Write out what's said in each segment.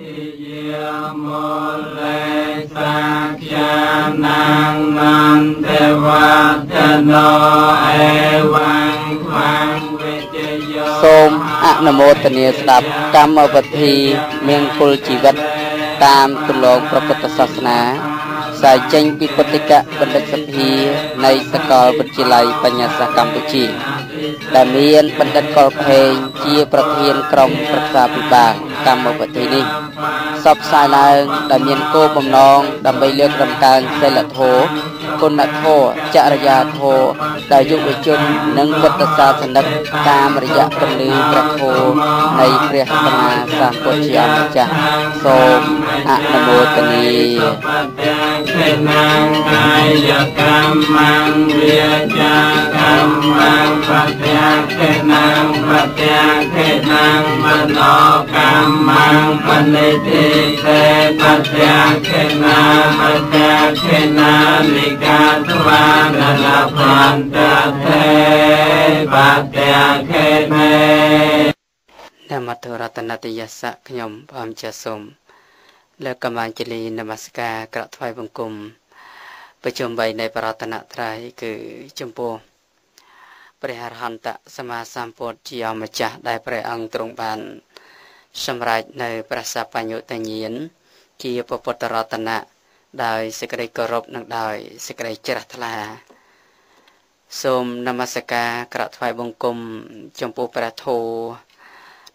តិយាមលលេសាខ្យានាងនន្ទេវតនោអេវាំងខ្វាំងវិជយោសូមអនុមោទនាស្ដាប់កម្មវិធីមានគុលជីវិតតាមទលងប្រពុទ្ធសាសនាសាយចេញពីពុទ្ធិកបណ្ឌិតសភានៃសាកលវិទ្យាល័យបញ្ញាសាស្ត្រកម្ពុជាដែលមានបណ្ឌិតកុលខេងជាប្រធានក្រុមប្រឹក្សាពិបាលកម្មវិធីនេះសពផ្សាយឡើងដែលមានគោលបំណងដើម្បីលើកតម្កើងសិលធម៌គុណធម៌ចរិយាធម៌ដែលយុវជននិងពុទ្ធសាសនិកតាមរយៈពន្លឺព្រះធម៌នៃព្រះសម្មាសម្ពុទ្ធជាអម្ចាស់សូមអនុមោទនាសិណាងកាយកម្មាំវាចាកម្មាំបត្យាកេណាងបត្យាកេណាងមនោកម្មាំបនិតិទេបត្យាកេណាបត្យាកេណានិកាទវានលភន្តទេបត្យាកេមេធម្មទរតនតយសៈខ្ញុំព្រះអង្គសូមលើកកម្លាំងជលីនមស្ការក្រក់ថ្វាយបង្គំប្រជុំ3នៃបរតនត្រ័យគឺចំពោះព្រះអរហន្តសម្មាសម្ពុទ្ធជាអម្ចាស់ដែលព្រះអង្គទ្រង់បានសម្រេចនៅព្រះសបញ្ញតញ្ញាណជាពុទ្ធរតនៈដោយសេចក្តីគោរពនិងដោយសេចក្តីជ្រះថ្លាសូមនមស្ការក្រថ្វាយបង្គំចំពោះព្រះធម៌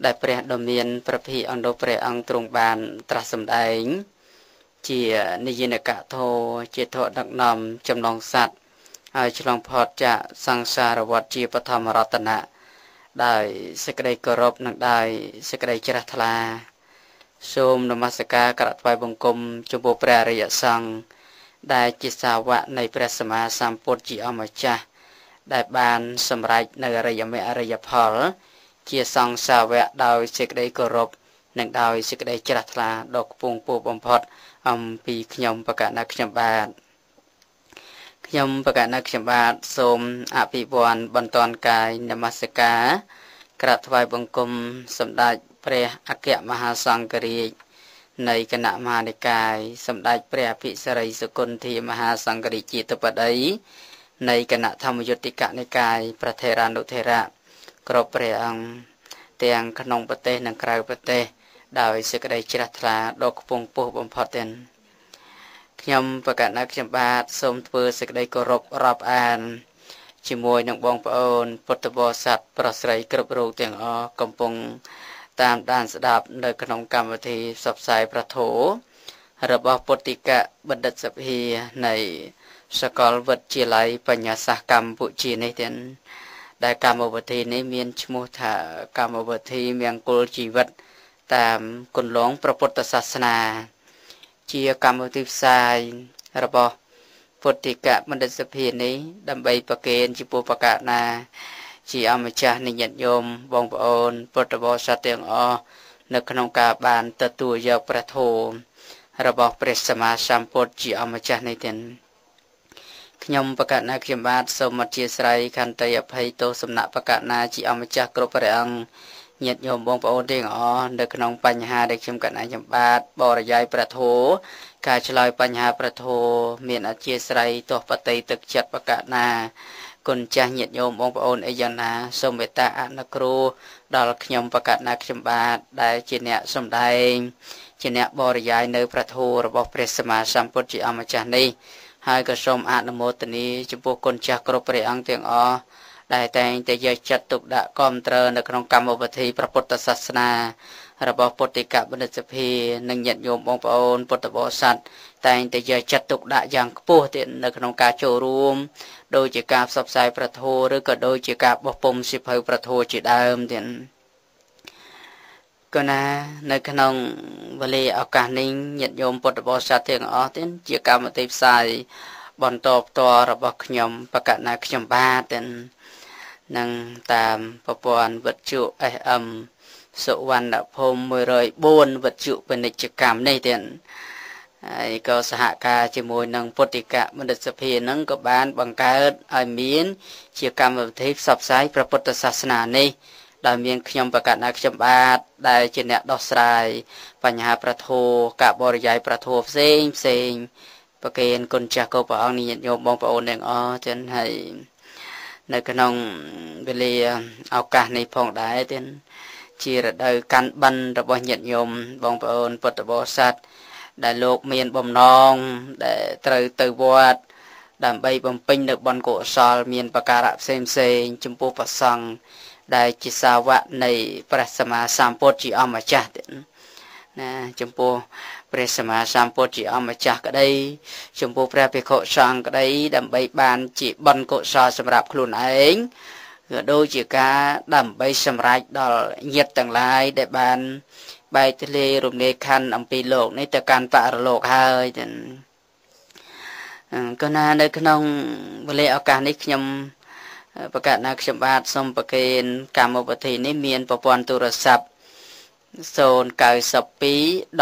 ដែលព្រះដ៏មានប្រភិអនុព្រះអង្គទ្រង់បានត្រាស់សម្ដែង ជានិយនកធោជាធរដឹកនាំចំណងសัตว์ហើយឆ្លងផុតចាកសង្សារវដ្តជាបឋមរតនៈដោយសេចក្តីគោរពនិងដោយសេចក្តីជ្រះថ្លាសូមនមស្ការក្រាបថ្វាយបង្គំចំពោះព្រះអរិយសង្ឃដែលជាសាវកនៃព្រះសម្មាសម្ពុទ្ធជាអម្ចាស់ដែលបានសម្រេចនៅអរិយមេអរិយផលជាសង្សាវកដោយសេចក្តីគោរពនិងដោយសេចក្តីជ្រះថ្លាដ៏ខ្ពង់ខ្ពស់បំផុតអំពីខ្ញុំ បកណាខ្ញុំបាទខ្ញុំបកណាខ្ញុំបាទសូមអភិវ័នបន្តកាយនមស្ការ ក្រាបថ្វាយបង្គំសម្ដេចព្រះអគ្គមហាសង្ឃរាជនៃគណៈមហានិកាយសម្ដេចព្រះអភិសរិយសុគន្ធាមហាសង្ឃរាជាធិបតីនៃគណៈធម្មយុត្តិកនិកាយប្រធេរានុធេរៈគ្រប់ព្រះអង្គទាំងក្នុងប្រទេសនិងក្រៅប្រទេសដោយសេចក្តីជ្រះថ្លាដ៏ខ្ពង់ពោះបំផុតទាំងខ្ញុំបកណ្ណាខ្ញុំបាទសូមធ្វើសេចក្តីគោរពរាប់អានជាមួយនឹងបងប្អូនពុទ្ធបរិស័ទប្រស្រីគ្រប់រូបទាំងអស់កំពុង តាមដានស្ដាប់ នៅក្នុងកម្មវិធីផ្សព្វផ្សាយប្រធោរបស់ពុទ្ធិកបណ្ឌិតសភានៃ សកលវិទ្យាល័យបញ្ញាសាស្ត្រកម្ពុជានេះទាំងដែលកម្មវិធីនេះ មានឈ្មោះថាកម្មវិធីមង្គលជីវិតតាមគន្លងព្រះពុទ្ធសាសនា ជាកម្មវិធីផ្សាយរបស់ពុទ្ធិកបណ្ឌិតសភានេះ ដើម្បីប្រកេនជាពុបកាណា ជាអម្ចាស់និយិតញោមបងប្អូនពុទ្ធបរិស័ទទាំងអស់នៅក្នុងការបានទទួលយកព្រះធម៌របស់ព្រះសម្មាសម្ពុទ្ធជាអម្ចាស់នេះទាំងខ្ញុំបកណាខ្ញុំបាទសូមអធិស្ឋានខន្តីអភ័យទោសសំណាក់បកណាជាអម្ចាស់គ្រប់ព្រះអង្គញាតិញោមបងប្អូនទាំងអស់នៅក្នុងបញ្ហាដែលខ្ញុំកណាខ្ញុំបាទបរិយាយព្រះធម៌ការឆ្លើយបញ្ហាព្រះធម៌មានអធិស្ឋានទោះបតីទឹកចិត្តបកណាគុណចាស់ញាតិញោមបងប្អូនអីយ៉ាងណាសូមមេត្តាអនុគ្រោះដល់ខ្ញុំបកណាខ្ញុំបាទដែលជាអ្នកសំដែងជាអ្នកបរិយាយនៅព្រះធម៌របស់ព្រះសម្មាសម្ពុទ្ធជាអម្ចាស់នេះហើយក៏សូមអនុមោទនាចំពោះគុណចាស់គ្រប់ព្រះអង្គទាំងអស់ដែលតែងតែយកចិត្តទុកដាក់គ្រប់ត្រើនៅក្នុងកម្មវិធីព្រះពុទ្ធសាសនា របស់ពុទ្ធិកបណ្ឌិតសភានិងញាតិញោមបងប្អូនពុទ្ធបរិស័ទតែងតែយកចិត្តទុកដាក់យ៉ាងខ្ពស់ទៀតនៅក្នុងការចូលរួម ដូចជាការផ្សព្វផ្សាយប្រធោឬក៏ដូចជាការបោះពុំសិភៅប្រធោជាដើមទៀតកណានៅ ក្នុងវេលាឱកាសនេះញាតិញោមពុទ្ធបរិស័ទទាំងអស់ទាំងជាកម្មវិធីផ្សាយបន្តផ្ទាល់របស់ខ្ញុំ បកណាខ្ញុំបាទទាំងនឹងតាមប្រព័ន្ធវិទ្យុ FM សុវណ្ណភូមិ104វិទ្យុពាណិជ្ជកម្មនេះទាំងហើយក៏សហការជាមួយនឹងពុទ្ធិកមនិស្សភានឹងក៏បានបង្កើតឲ្យមាន ជាកម្មវិធីផ្សព្វផ្សាយព្រះពុទ្ធសាសនានេះដែលមានខ្ញុំប្រកាសថាខ្ញុំបាទដែលជាអ្នកដោះស្រាយបញ្ហាប្រធោការបរិយាយប្រធោផ្សេងផ្សេងប្រកេនគុណចាស់កោព្រះអង្គញាតិញោមបងប្អូនទាំងអស់ចឹងហើយនៅក្នុងវេលាឱកាសនេះផងដែរទៀតជារដូវកាន់បិណ្ឌរបស់ញាតិញោមបងប្អូនពុទ្ធបរិស័ទដែលលោកមានបំណងដែលត្រូវទៅវត្តដើម្បីបំពេញនៅបុណ្យកុសល មានបការៈផ្សេងផ្សេងចំពោះព្រះសង្ឃដែលជាសាវកនៃព្រះសម្មាសម្ពុទ្ធជាអម្ចាស់ទៀតណាចំពោះព្រះសម្មាសម្ពុទ្ធជាអម្ចាស់ក្តីចំពោះព្រះភិក្ខុសង្ឃក្តី ដើម្បីបានជាបុណ្យកុសលសម្រាប់ខ្លួនឯងក៏ដូចជាការដើម្បីសម្រេចដល់ញាតិទាំងឡាយដែលបានបែកទលេរំលែកខណ្ឌអំពីលោកនេះទៅកាន់បរលោកហើយទាំងក៏ណានៅក្នុងវេលាឱកាសនេះខ្ញុំប្រកាសណាខ្ញុំបាទសូមប្រគេនកម្មវិធីនេះមានប្រព័ន្ធទូរស័ព្ទ092 14 90 90ទៀត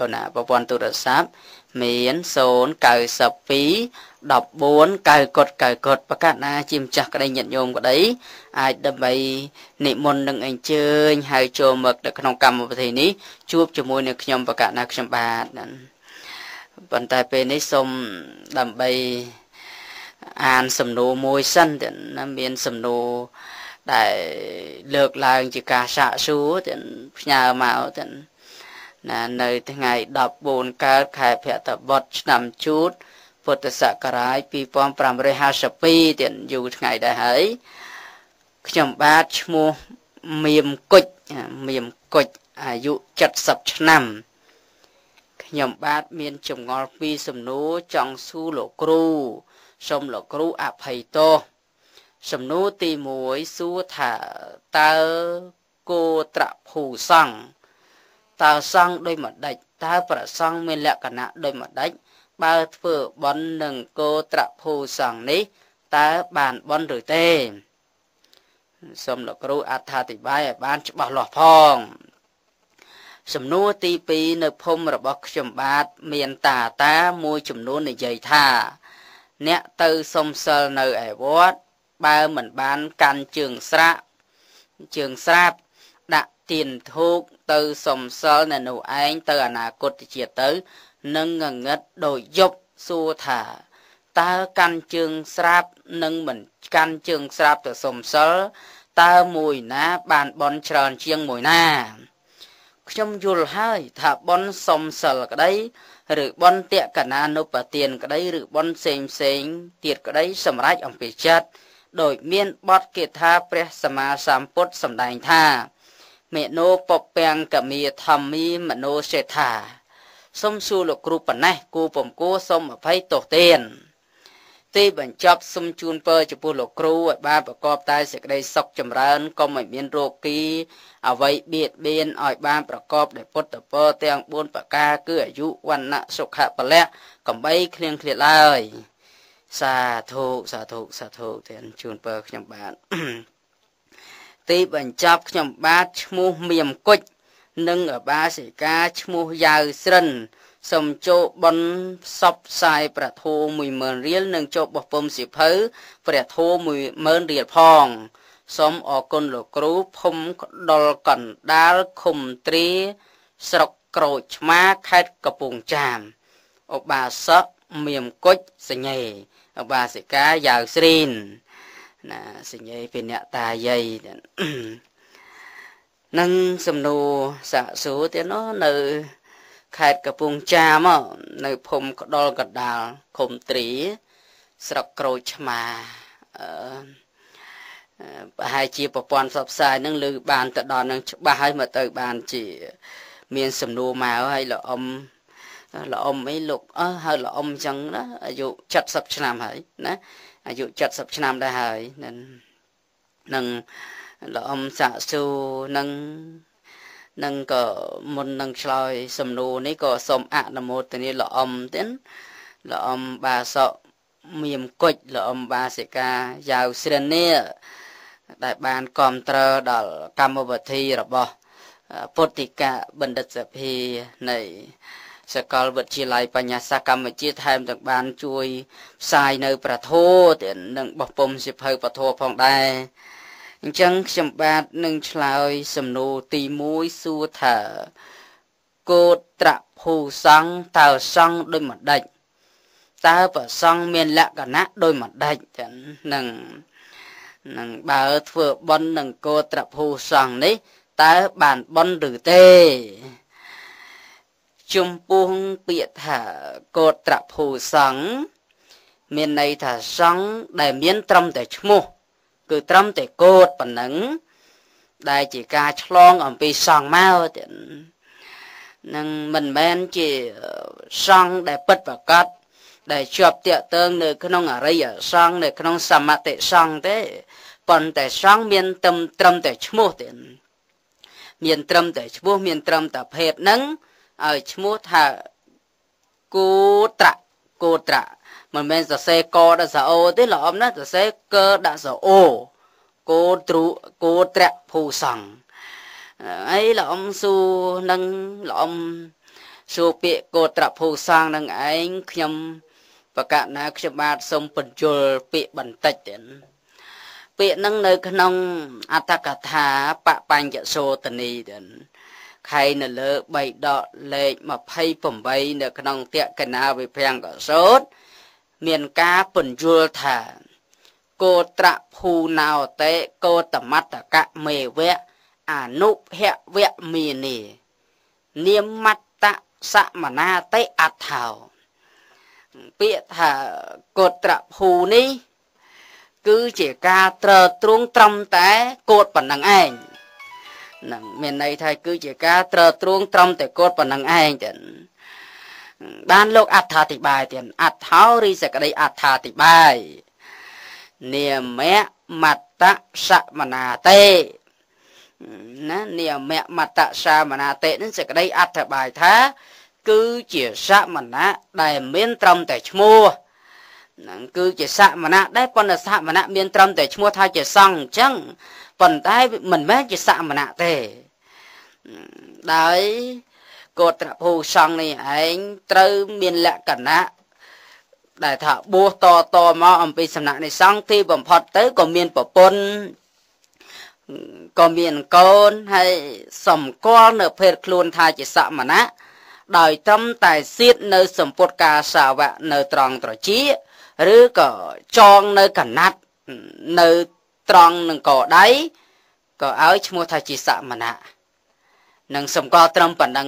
កូនណាប្រព័ន្ធទូរស័ព្ទមាន092 14 90 90ប្រកាសណាជាម្ចាស់ក្តីញាតិញោមក្តី អាចដើម្បីនិមន្តនឹងអញ្ជើញហៅចូលមកនៅក្នុងកម្មវិធីនេះ ជួបជាមួយនឹងខ្ញុំប្រកាសណាខ្ញុំបាទបន្តតែពេលនេះសូមដើម្បីអានសំណួរមួយសិនទៅណាមានសំណួរដែលលើកឡើងជាការសាកសួរទៅផ្ញើមកទៅណានៅថ្ងៃ14កើតខែភក្តបុត្រឆ្នាំជូត ពុទ្ធសករាជ2552ទៀតយូរថ្ងៃដែរហើយខ្ញុំបាទឈ្មោះមៀមគុជមៀមគុជអាយុ70ឆ្នាំខ្ញុំបាទមានចម្ងល់ពីសំណួរចង់សួរលោកគ្រូសូមលោកគ្រូអភ័យទោសសំណួរទី1សួរថាតើគោត្រភូសង្ឃតើសង្ឃដោយម្ដេចតើប្រសង្ឃមានលក្ខណៈដោយម្ដេចបើធ្វើបន់នឹងគោត្រភូសង្ឃនេះតើបានបន់ឬទេសូមលោកគ្រូអត្ថាធិប្បាយឲ្យបានច្បាស់លាស់ផង សំណួរទី2នៅភូមិរបស់ខ្ញុំបាទមានតាតាមួយចំនួននិយាយថាអ្នកទៅសុំសិលនៅឯវត្ត បើមិនបានកាន់ជើងស្រាក់ជើងស្រាប់ដាក់ទៀនធូបទៅសុំសិលនៅនោះឯងទៅអនាគតជាតិទៅនឹងងងឹតដោយយប់សួរថាតើកាន់ជើងស្រាប់នឹងមិនកាន់ជើងស្រាប់ទៅសុំសិលតើមួយណាបានបនច្រើនជាងមួយណាខ្ញុំយល់ហើយថាបនសុំសិលក្តីឬបនតកណានុបទានក្តីឬបនផ្សេងផ្សេង ទៀតក្តីសម្រាប់អំពីចិត្តដោយមានបទគាថាព្រះសម្មាសម្ពុទ្ធសម្ដែងថាមេណោពពាំងកមីធម្មីមនោសេដ្ឋាសុំសួរលោកគ្រូប៉ុណ្ណេះគូពំគូសុំអភ័យទោសទានទីបញ្ចប់សុំជូនពរចំពោះលោកគ្រូឲ្យ បានប្រកបតែសេចក្តីសុខចម្រើនកុំឲ្យមានរោគីអ្វីបៀតបៀនឲ្យបានប្រកបដោយពុទ្ធពរទាំង4ប្រការគឺអាយុវណ្ណៈសុខៈពលៈកំបីឃ្លៀងឃ្លាតឡើយសាធុសាធុសាធុទាំងជូនពរខ្ញុំបាទទីបញ្ចប់ខ្ញុំបាទឈ្មោះមៀមគុជនិងអបាសិកាឈ្មោះយ៉ាវស្រិនសូមចូលបនផ្សព្វផ្សាយព្រះធម៌10000រៀលនិងចូលបោះពុំសៀវភៅព្រះធម៌10000រៀលផងសូមអរគុណលោកគ្រូភូមិកដុលកណ្ដាលឃុំត្រី ស្រុកក្រូចឆ្មាខេត្តកំពង់ចាមឧបាសកមៀមគុជសញ្ញេឧបាសិកាយ៉ាវស្រីន ណាសញ្ញេពីអ្នកតាយាយនឹងសំណួរសាក់សួរទៀតនោះនៅខេត្តកំពង់ចាម នៅភូមិក្ដុលកដាលឃុំត្រីស្រុកក្រូចឆ្មាប្រហែលជាប្រព័ន្ធផ្សព្វផ្សាយនឹងលើបានទៅដល់នឹងច្បាស់ហើយមកទៅ បាន ជា មាន សំណួរមកហើយលោកអ៊ំលោកអ៊ំអីលោកអើហើយលោកអ៊ំអញ្ចឹងណាអាយុ70ឆ្នាំហើយណាអាយុ70ឆ្នាំដែរហើយនឹងលោកអ៊ំសាក់ស៊ូនឹងនឹងក៏មុននឹងឆ្លើយសំណួរនេះក៏សូមអនុមោទនាលអំទៀតលអំបាសកមៀមគុជលអំបាសិកាយ៉ាវស្រិនីដែលបានគ្រប់គ្រងដល់កម្មវិធីរបស់ពុទ្ធិកបណ្ឌិតសភានៃសាកលវិទ្យាល័យបញ្ញាសាស្ត្រកម្ពុជាថែមទាំងបានជួយផ្សាយនៅ ប្រធោទៀតនិងបោះពុំសិភៅប្រធោផងដែរអញ្ចឹងខ្ញុំបាទនឹងឆ្លើយសំណួរទី1សួរថាកោតត្រភូសង្ឃតើសង្ឃដូចម្ដេចតើប្រសង្ឃមានលក្ខណៈដូចម្ដេចចឹងនឹងនឹងបើធ្វើប៉ុននឹងកោតត្រភូសង្ឃនេះ តើបានប៉ុនឬទេជំពូងពាក្យថាកោតត្រភូសង្ឃមានន័យថាសង្ឃដែលមាន ត្រឹមតែឈ្មោះគឺត្រឹមតែកូតប៉ុណ្ណឹងដែលជា ការឆ្លង អំពីសង្ឃមកនឹងមិនមែនជាសង្ឃដែលពិតប្រកបដែលជាប់តាក់ទងនៅក្នុងអរិយសង្ឃនៅ ក្នុងសមតិសង្ឃទេប៉ុន្តែសង្ឃមានត្រឹមត្រឹមតែឈ្មោះទេ មាន ត្រឹមតែឈ្មោះ មានត្រឹមតែភេទនឹងឲ្យឈ្មោះថាគោត្រៈគោត្រៈមិនមែនសរសេរកដាក់សាអូទេលោកអ៊ំណាសរសេរកដាក់សាអូគោទ្រុគោត្រៈភូសង្ឃហើយលោកអ៊ំសួរនឹងលោកអ៊ំសួរពាក្យគោត្រៈភូសង្ឃនឹងឯងខ្ញុំបកណាខ្ញុំបាទសូមបញ្យល់ពាក្យបន្តិចទៀតពាក្យនឹងនៅ ក្នុងអត្តកថាបបញ្ញសោតនីទៀតខែនៅលើ3ដកលេខ28នៅក្នុងតក្កណាវិភាំងកសោតមានការពន្យល់ថាកោត្រភូណោតេកោតមត្តកមេវៈអនុភវៈមីនីនិមត្តសមនាតេអដ្ឋោពាក្យថាកោត្រភូនេះគឺជាការត្រទ្រង់ត្រឹមតែកោតប៉ុណ្ណឹងឯងនឹងមានន័យថាគឺជាការត្រទ្រង់ត្រឹមតែកោតប៉ុណ្ណឹងឯងទៅបានលោកអត្ថាធិប្បាយទៀតអត្ថោរីសក្តីអត្ថាធិប្បាយនាមៈមត្តសមនាតេណានាមៈមត្តសមនាតេនឹងសក្តីអត្ថាបាយថាគឺជាសមណៈដែលមាន ត្រឹមតែឈ្មោះនឹងគឺជាសមណៈដែលប៉ុន្តែសមណៈមានត្រឹមតែឈ្មោះថាជាសង្ឃអញ្ចឹងប៉ុន្តែមិនមែនជាសមណៈទេដោយកោត្រភូសង្ឃនេះឯងត្រូវមានលក្ខណៈដែលថាបួសតតមកអំពីសំណាក់នៃសង្ឃទីបំផុតទៅក៏មានប្រពន្ធក៏មានកូនហើយសម្គាល់នៅ ភេទខ្លួនថាជាសមណៈដោយត្រឹមតែសៀតនៅសម្ពុតកាសាវៈនៅត្រង់ត្រជា ឬក៏ចងនៅកណាត់នៅត្រង់នឹងកដៃក៏ឲ្យឈ្មោះថាជាសមណៈនឹងសម្គាល់ត្រឹមប៉ុណ្ណឹង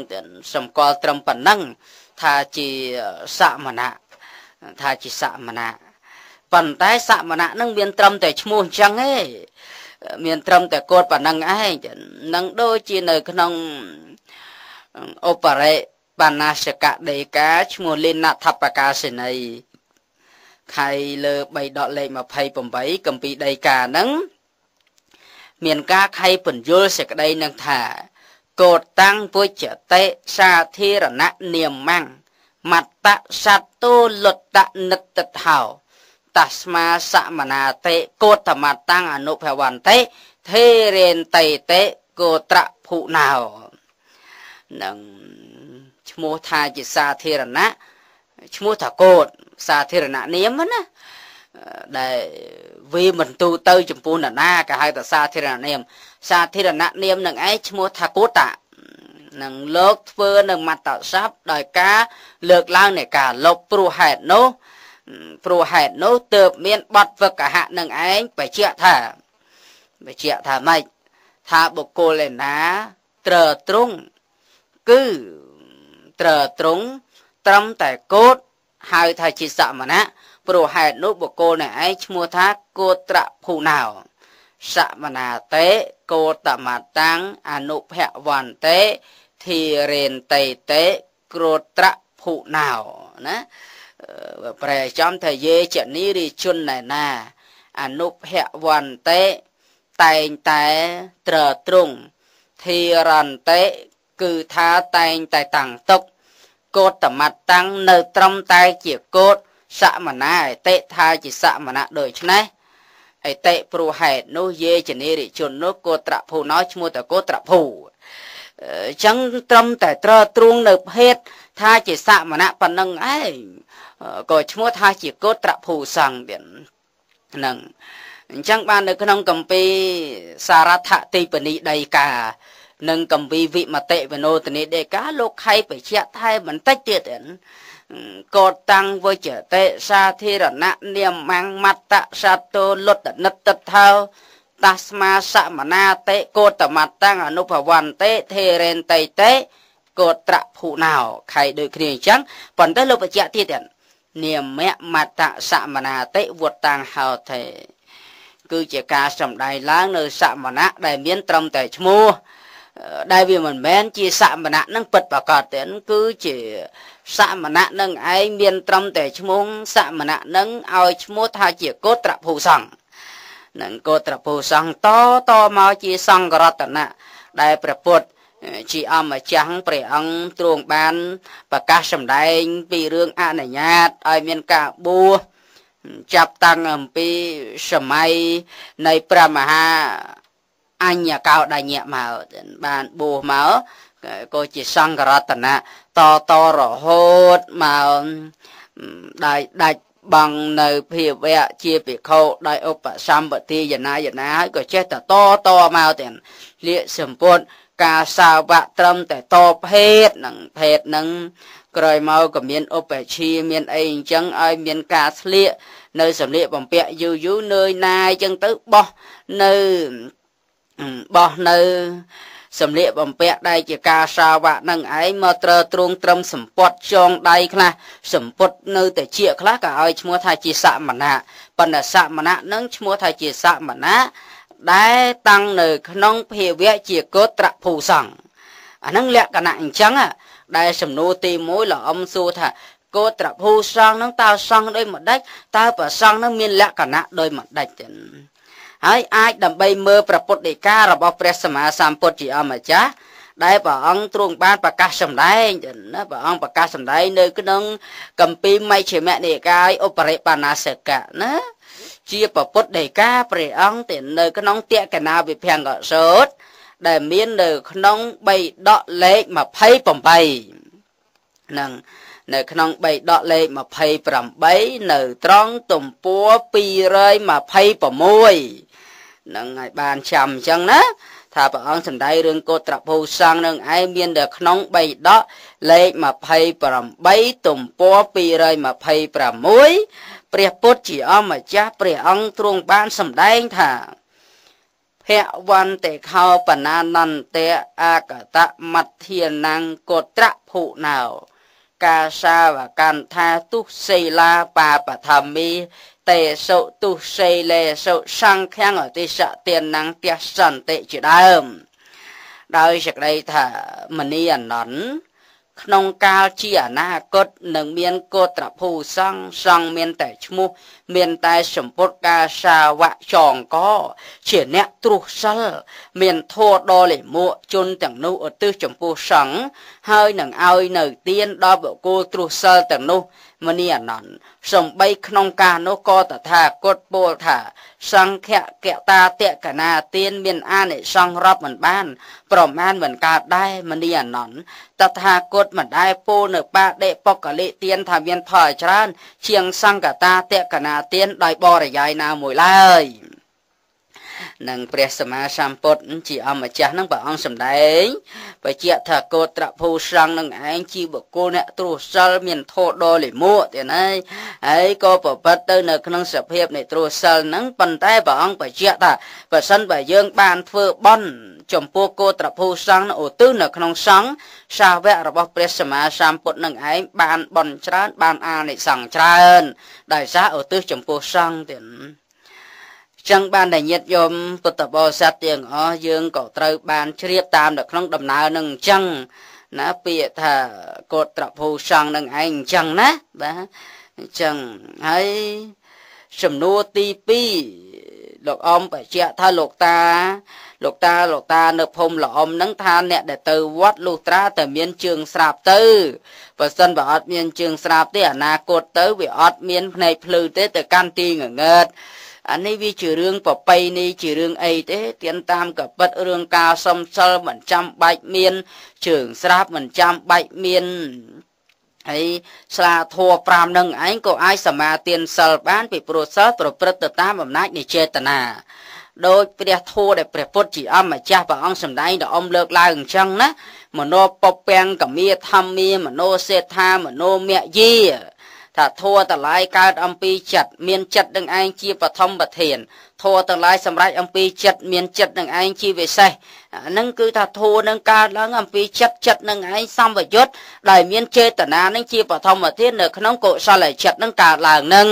សម្គាល់ត្រឹមប៉ុណ្ណឹងថាជាសមណៈថាជាសមណៈប៉ុន្តែសមណៈនឹងមាន ត្រឹមតែឈ្មោះអញ្ចឹងទេមាន ត្រឹមតែកូនប៉ុណ្ណឹងឯងនឹងដូចជានៅក្នុងអបរេបាណាសកដេកាឈ្មោះលិនថបកាសេនីខៃលើ3ដកលេខ28កម្ពីដីកានឹងមានការខៃពន្យល់សេចក្តីនឹងថាកោតាំងពុជតិសាធារណនាមੰងមត្តសត្ទោលត្តនិតថោតស្មាសមនាតេកោតមតាំងអនុភវន្តិធេរេនតេតេកោត្រភុណោនឹងឈ្មោះថាជាសាធារណៈឈ្មោះថាកោតសាធារណនាមណាដែលវាមិនទូទៅ ចំពោះនរណាក៏ហៅថាសាធារណនាម សាធារណនាមនឹងឯងឈ្មោះថាពុទ្ធៈនឹងលោកធ្វើនៅមត្តស័ព្ទដោយការលើកឡើងនៃការលុបព្រោះហេតុនោះព្រោះហេតុនោះទើបមានបទវឹកហៈនឹងឯងបញ្ជាក់ថាបញ្ជាក់ថាម៉េច ថាបុគ្គលឯណាត្រត្រង់គឺត្រត្រង់ត្រឹមតែកោតហៅថាជាសមណៈព្រោះហេតុនោះបុគ្គលអ្នកឯងឈ្មោះថាគោត្រភូណោសមនាតេគោតមតាំងអនុភវន្តេធិរេនតេតេគ្រោត្រភុណោណាប្រែចំថាយេជនីរិជនណែណាអនុភវន្តេតែងតែត្រត្រង់ធិរន្តិគឺថាតែងតែតាំងទុកកោតមតាំងនៅត្រឹមតែជាកោតសមណាអតិថាជាសមណៈដូច្នេះអតិព្រោះហេតុនោះយេជនេរិជននោះគោត្រភូណោឈ្មោះតកោត្រភូអញ្ចឹងត្រឹមតែត្រទ្រង់នៅភេទថាជាសមណៈប៉ុណ្ណឹងឯងក៏ឈ្មោះថាជាគោត្រភូសង្ឃទៀតហ្នឹងអញ្ចឹងបាននៅក្នុងកម្ពីសារថតិបនីដីកានិងកម្ពីវិមតិវណោទនេដេកាលោកខៃបញ្ជាក់ថែបន្តិចទៀតហ្នឹងកោតាំងវចតិសាធារណៈនាមង្មត្តសតោលុតនិតថោតាស្មាសមនាតិកោតមត្តังអនុភវន្តិធេរេនតិតិកោត្រភុណោខៃដូចគ្នាអញ្ចឹងប៉ុន្តែលោកបច្ចៈទៀតនាមមត្តសមនាតិវតាំងហោទេគឺជាការសំដែងឡើងនៅសមណៈដែលមានត្រឹមតែឈ្មោះដែលវាមិនមែនជាសមណៈនឹងពិតប្រកបទេគឺជាសមណៈនឹងឯងមានត្រឹមតែឈ្មោះសមណៈនឹងឲ្យឈ្មោះថាជាកោត្រភូសង្ឃនិងកោត្រភូសង្ឃតតមកជាសង្ឃរតនៈដែលព្រះពុទ្ធជាអម្ចាស់ព្រះអង្គទ្រង់បានប្រកាសសម្ដែងពីរឿងអនុញ្ញាតឲ្យមានការបួសចាប់តាំងអំពីសម័យនៃព្រះមហា អញ្ញកោដញ្ញមកបានបួសមកក៏ជាសង្ឃរតនៈតតរហូតមកដាច់ដាច់បងនៅភាវៈជាភិក្ខុដោយឧបសម្បទាយនាយនាហើយក៏ចេះតតតមកទាំងលៀកសម្ពុតការសាវៈត្រឹមតែតភេទនឹងភេទនឹងក្រោយមកក៏មានឧបឈីមានអីអញ្ចឹងឲ្យ មានការស្លៀកនៅសម្លៀកបំពាក់យូរយូរនឿយណាយអញ្ចឹងទៅបោះនៅបោះនៅសម្លៀកបំពាក់ដែលជាការសាវកនឹងឯងមកត្រើទ្រង់ត្រឹមសម្ពត់ចងដៃខ្លះសម្ពត់នៅតែជា ខ្លះក៏ឲ្យឈ្មោះថាជាសមណៈប៉ុន្តែសមណៈនឹងឈ្មោះថាជាសមណៈដែលតាំងនៅ ក្នុងភាវៈជាកោត្រភូសង្ឃអានឹងលក្ខណៈអញ្ចឹងដែលសំណួរទី1លោកអ៊ំសួរថាកោត្រភូសង្ឃនឹងតើសង្ឃដោយមួយដេចតើប្រសង្ឃនឹងមានលក្ខណៈដោយមួយដេចទេហើយអាចដើម្បីមើលប្រពុតដីការបស់ព្រះសម្មាសម្ពុទ្ធជាអម្ចាស់ដែលព្រះអង្គទ្រង់បានប្រកាសសម្ដែងណាព្រះអង្គប្រកាសសម្ដែងនៅក្នុងកម្ពីមជ្ឈិមនិកាយឧបរិបាណាសិកៈណាជាពពុទ្ធដីកាព្រះអង្គទៅនៅក្នុងតេកណាវិភង្គសោតដែលមាននៅ ក្នុង3ដកលេខ28នឹងនៅក្នុង3ដកលេខ28នៅត្រង់ទំព័រ226នឹងហើយបានចាំអញ្ចឹងណាថាព្រះអង្គសំដែងរឿងកោតត្រភូសង្ឃនឹងឯងមានតែក្នុង3ដកលេខ28ទំព័រ226ព្រះពុទ្ធជាអម្ចាស់ព្រះអង្គទ្រង់បានសំដែងថាភវន្តិខោបណានន្ទៈអកតមទ្ធានង្កោត្រភុណោ កាសាវកន្ថាទុសេឡាបាបធម្មីតេសុទុសេលេសុសង្ខាំងអតិសទានំទះសន្តិជាដើមដោយសេចក្តីថាមនីអនន្តក្នុងកាលជាអនាគតនឹងមានកោត្រភូសង្ឃសង្ឃមានតែឈ្មោះ មានតែសម្ពុតកាសាវៈចងកជាអ្នកទ្រុសិលមានធัวដល់លិមួកជនទាំងនោះឧទ្ទិសចំពោះសង្ឃហើយនឹងឲ្យនៅទានដល់បុគ្គលទ្រុសិលទាំងនោះមនីអនន្តសំបីក្នុងការនោះក៏តថាគតពោលថា សង្ឃកតាតកណាទានមានអានិសង្រាប់មិនបាន ប្រមាណមិនកើតដែរមនីអនន្តតថាគតមិនដែរពោលនៅបាដេបកលិទានថាមានផលច្រើនជាងសង្កតាតកណាទានដោយបរិយាយណាមួយឡើយនិងព្រះសម្មាសម្ពុទ្ធជាអម្ចាស់នឹងព្រះអង្គសម្ដែងបជាថាកោត្រភូស្រង់នឹងឯងជាបុគ្គលអ្នកទ្រោះសិលមានធោដល់លិមួកទៀតហើយហើយក៏ប្រព្រឹត្តទៅនៅក្នុងសភាពនៃទ្រោះសិលនឹងប៉ុន្តែព្រះអង្គបជាថាបើសិនបើយើងបានធ្វើបន់ចំពោះកោត្រភូសង្ឃឧទ្ទិសនៅក្នុងសង្ឃសាវករបស់ព្រះសម្មាសម្ពុទ្ធនឹងឯងបានបន់ច្រើនបានអានិសង្ឃច្រើនដោយសារឧទ្ទិសចំពោះសង្ឃទៀតចឹងបានតែញាតយមពុទ្ធបរិស័ទទាំងអស់យើងក៏ត្រូវបាន ជ្រាបតាមនៅក្នុង ដំណើរនឹងអញ្ចឹងណាពាក្យថាកោតត្រភូសង្ឃនឹងឯងអញ្ចឹងណាបាទអញ្ចឹងហើយសំណួរទី2លោកអ៊ំបញ្ជាក់ថាលោកតា លោកតាលោកតានៅភូមិលោកអ៊ំហ្នឹងថាអ្នកដែលទៅវត្តលុះត្រាតែមានជើងស្រាប់ទៅបើសិនបើអត់មានជើងស្រាប់ទេអនាគតទៅវាអត់មានភ្នែកភ្លឺទេទៅកាន់ទីងងើតអានេះវាជារឿងប្របីនេះជារឿងអីទេទៀនតាមកពិតរឿងការសំសិលមិនចាំបាច់មាន ជើងស្រាប់មិនចាំបាច់មានហើយស្លាធัว5នឹងឯងក៏អាចសមាទានសិលបានពីព្រោះសិលប្រព្រឹត្តទៅតាមអំណាចនៃចេតនាដោយព្រះធัวដែលព្រះពុទ្ធជាអម្ចាស់ព្រះអង្គសម្ដែង ដល់អំលើកឡើងអញ្ចឹងណាមនោពពាំងកមាធម្មាមនោសេដ្ឋាមនោមយយាថាធัวតម្លាយកើតអំពីចិត្តមានចិត្តនឹងឯងជាបឋមប្រធានធัวតម្លាយសម្រាប់អំពីចិត្តមានចិត្តនឹងឯងជាវិសេសហ្នឹងគឺថាធัวនឹងកើតឡើងអំពីចិត្តចិត្តនឹងឯងសម្បយុទ្ធដែលមានចេតនានឹងជាបឋមប្រធាននៅក្នុងកុសលចិត្តនឹងកើតឡើងហ្នឹង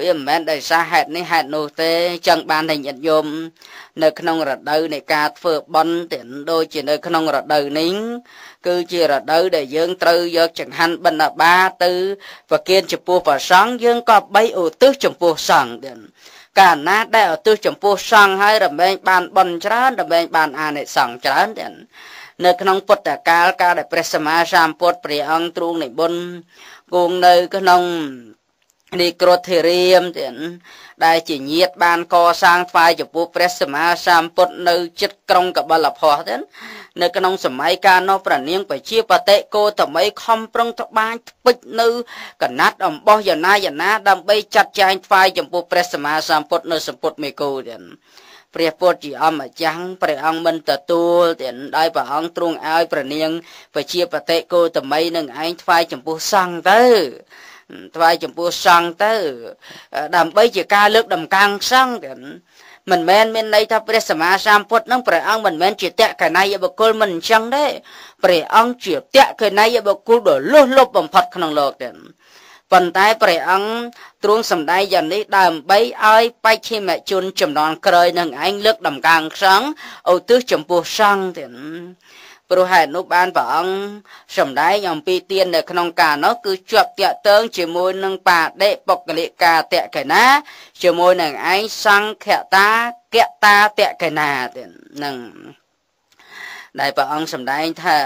វាមិនមែនដោយសារហេតុនេះហេតុនោះទេចឹងបានតែញាតិញោមនៅ ក្នុងរដូវនៃការធ្វើបន់ទាំងដូចជានៅក្នុងរដូវនេះគឺជារដូវដែលយើងត្រូវយកចង្ហាន់បិណ្ឌបាទៅប្រគិនចំពោះព្រះសង្ឃយើងក៏បីឧទ្ទិសចំពោះសង្ឃទៀតកាលណាដែលឧទ្ទិសចំពោះសង្ឃហើយរំលែងបានបន់ច្រើនរំលែងបានអានិសង្ឃច្រើនទៀតនៅក្នុងពុទ្ធកាលកាលដែលព្រះសម្មាសម្ពុទ្ធព្រះអង្គទ្រង់និមន្តគង់នៅ ក្នុងនេះក្រធិរាមទៀតដែលជាញាត បានកសាងថ្វាយចំពោះព្រះសម្មាសម្ពុទ្ធនៅចិត្តក្រុង កបលភ័សទៀតនៅក្នុងសម័យកាលនោះព្រះនាងបជាបតិកោតមីខំប្រឹងត្បាញថ្ពេចនៅកណាត់អំបោះយណាយណាដើម្បីចាត់ចែងថ្វាយចំពោះព្រះសម្មាសម្ពុទ្ធនៅសម្ពុទ្ធមេគោទៀតព្រះពុទ្ធជាអម្ចាស់ព្រះអង្គមិនទទួលទៀតដោយព្រះអង្គទ្រង់ឲ្យព្រះនាងបជាបតិកោតមីនឹងឯងថ្វាយចំពោះសង្ឃទៅថ្វាយចំពោះសង្ឃទៅដើម្បីជាការលើកដំកើងសង្ឃទៀតមិនមែនមានន័យថាព្រះសម្មាសម្ពុទ្ធនឹងព្រះអង្គមិនមែនជាតកណៃបុគ្គលមិនអញ្ចឹងទេព្រះអង្គជាតកណៃបុគ្គលដ៏លុះលុបបំផុតក្នុងលោកទៀតប៉ុន្តែព្រះអង្គទ្រង់សម្ដែងយ៉ាងនេះដើម្បីឲ្យបច្ឆិមជន ចំនួនក្រោយនឹងឯងលើកដំកើងសង្ឃឧទ្ទិសចំពោះសង្ឃទៀតព្រោះហេតុនោះបានព្រះអង្គសម្ដែងអំពីទាននៅក្នុងការនោះគឺជាប់តាក់ទងជាមួយនឹងបាដិបុគ្គលិកាតកេណា ជាមួយនឹងឯងសង្ឃតាកតាតកេណាទៀតនឹងដែលព្រះអង្គសម្ដែងថា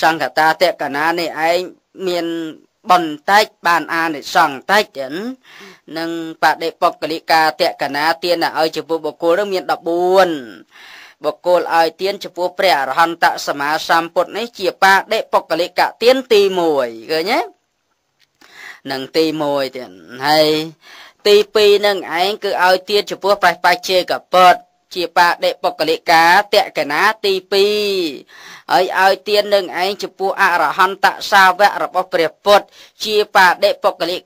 សង្ឃតាតកណានេះឯងមានបន្តិចបានអានិសង្ឃតិចនឹងបដិបុគ្គលិកាតកណាទានឲ្យជាពុទ្ធបុគ្គលនឹងមាន14បុគ្គលឲ្យទានចំពោះព្រះអរហន្តសម្មាសម្ពុទ្ធនេះជាបាដិបុគ្គលិកទានទី1ឃើញទេនឹងទី1ទៀតហើយទី2នឹងឯងគឺឲ្យទានចំពោះប្រេះបច្ចេកពុទ្ធជាបាដិបុគ្គលិកាតេកណាទី2ហើយឲ្យទាននឹងឯងចំពោះអរហន្តសាវករបស់ព្រះពុទ្ធជាបាដិបុគ្គលិក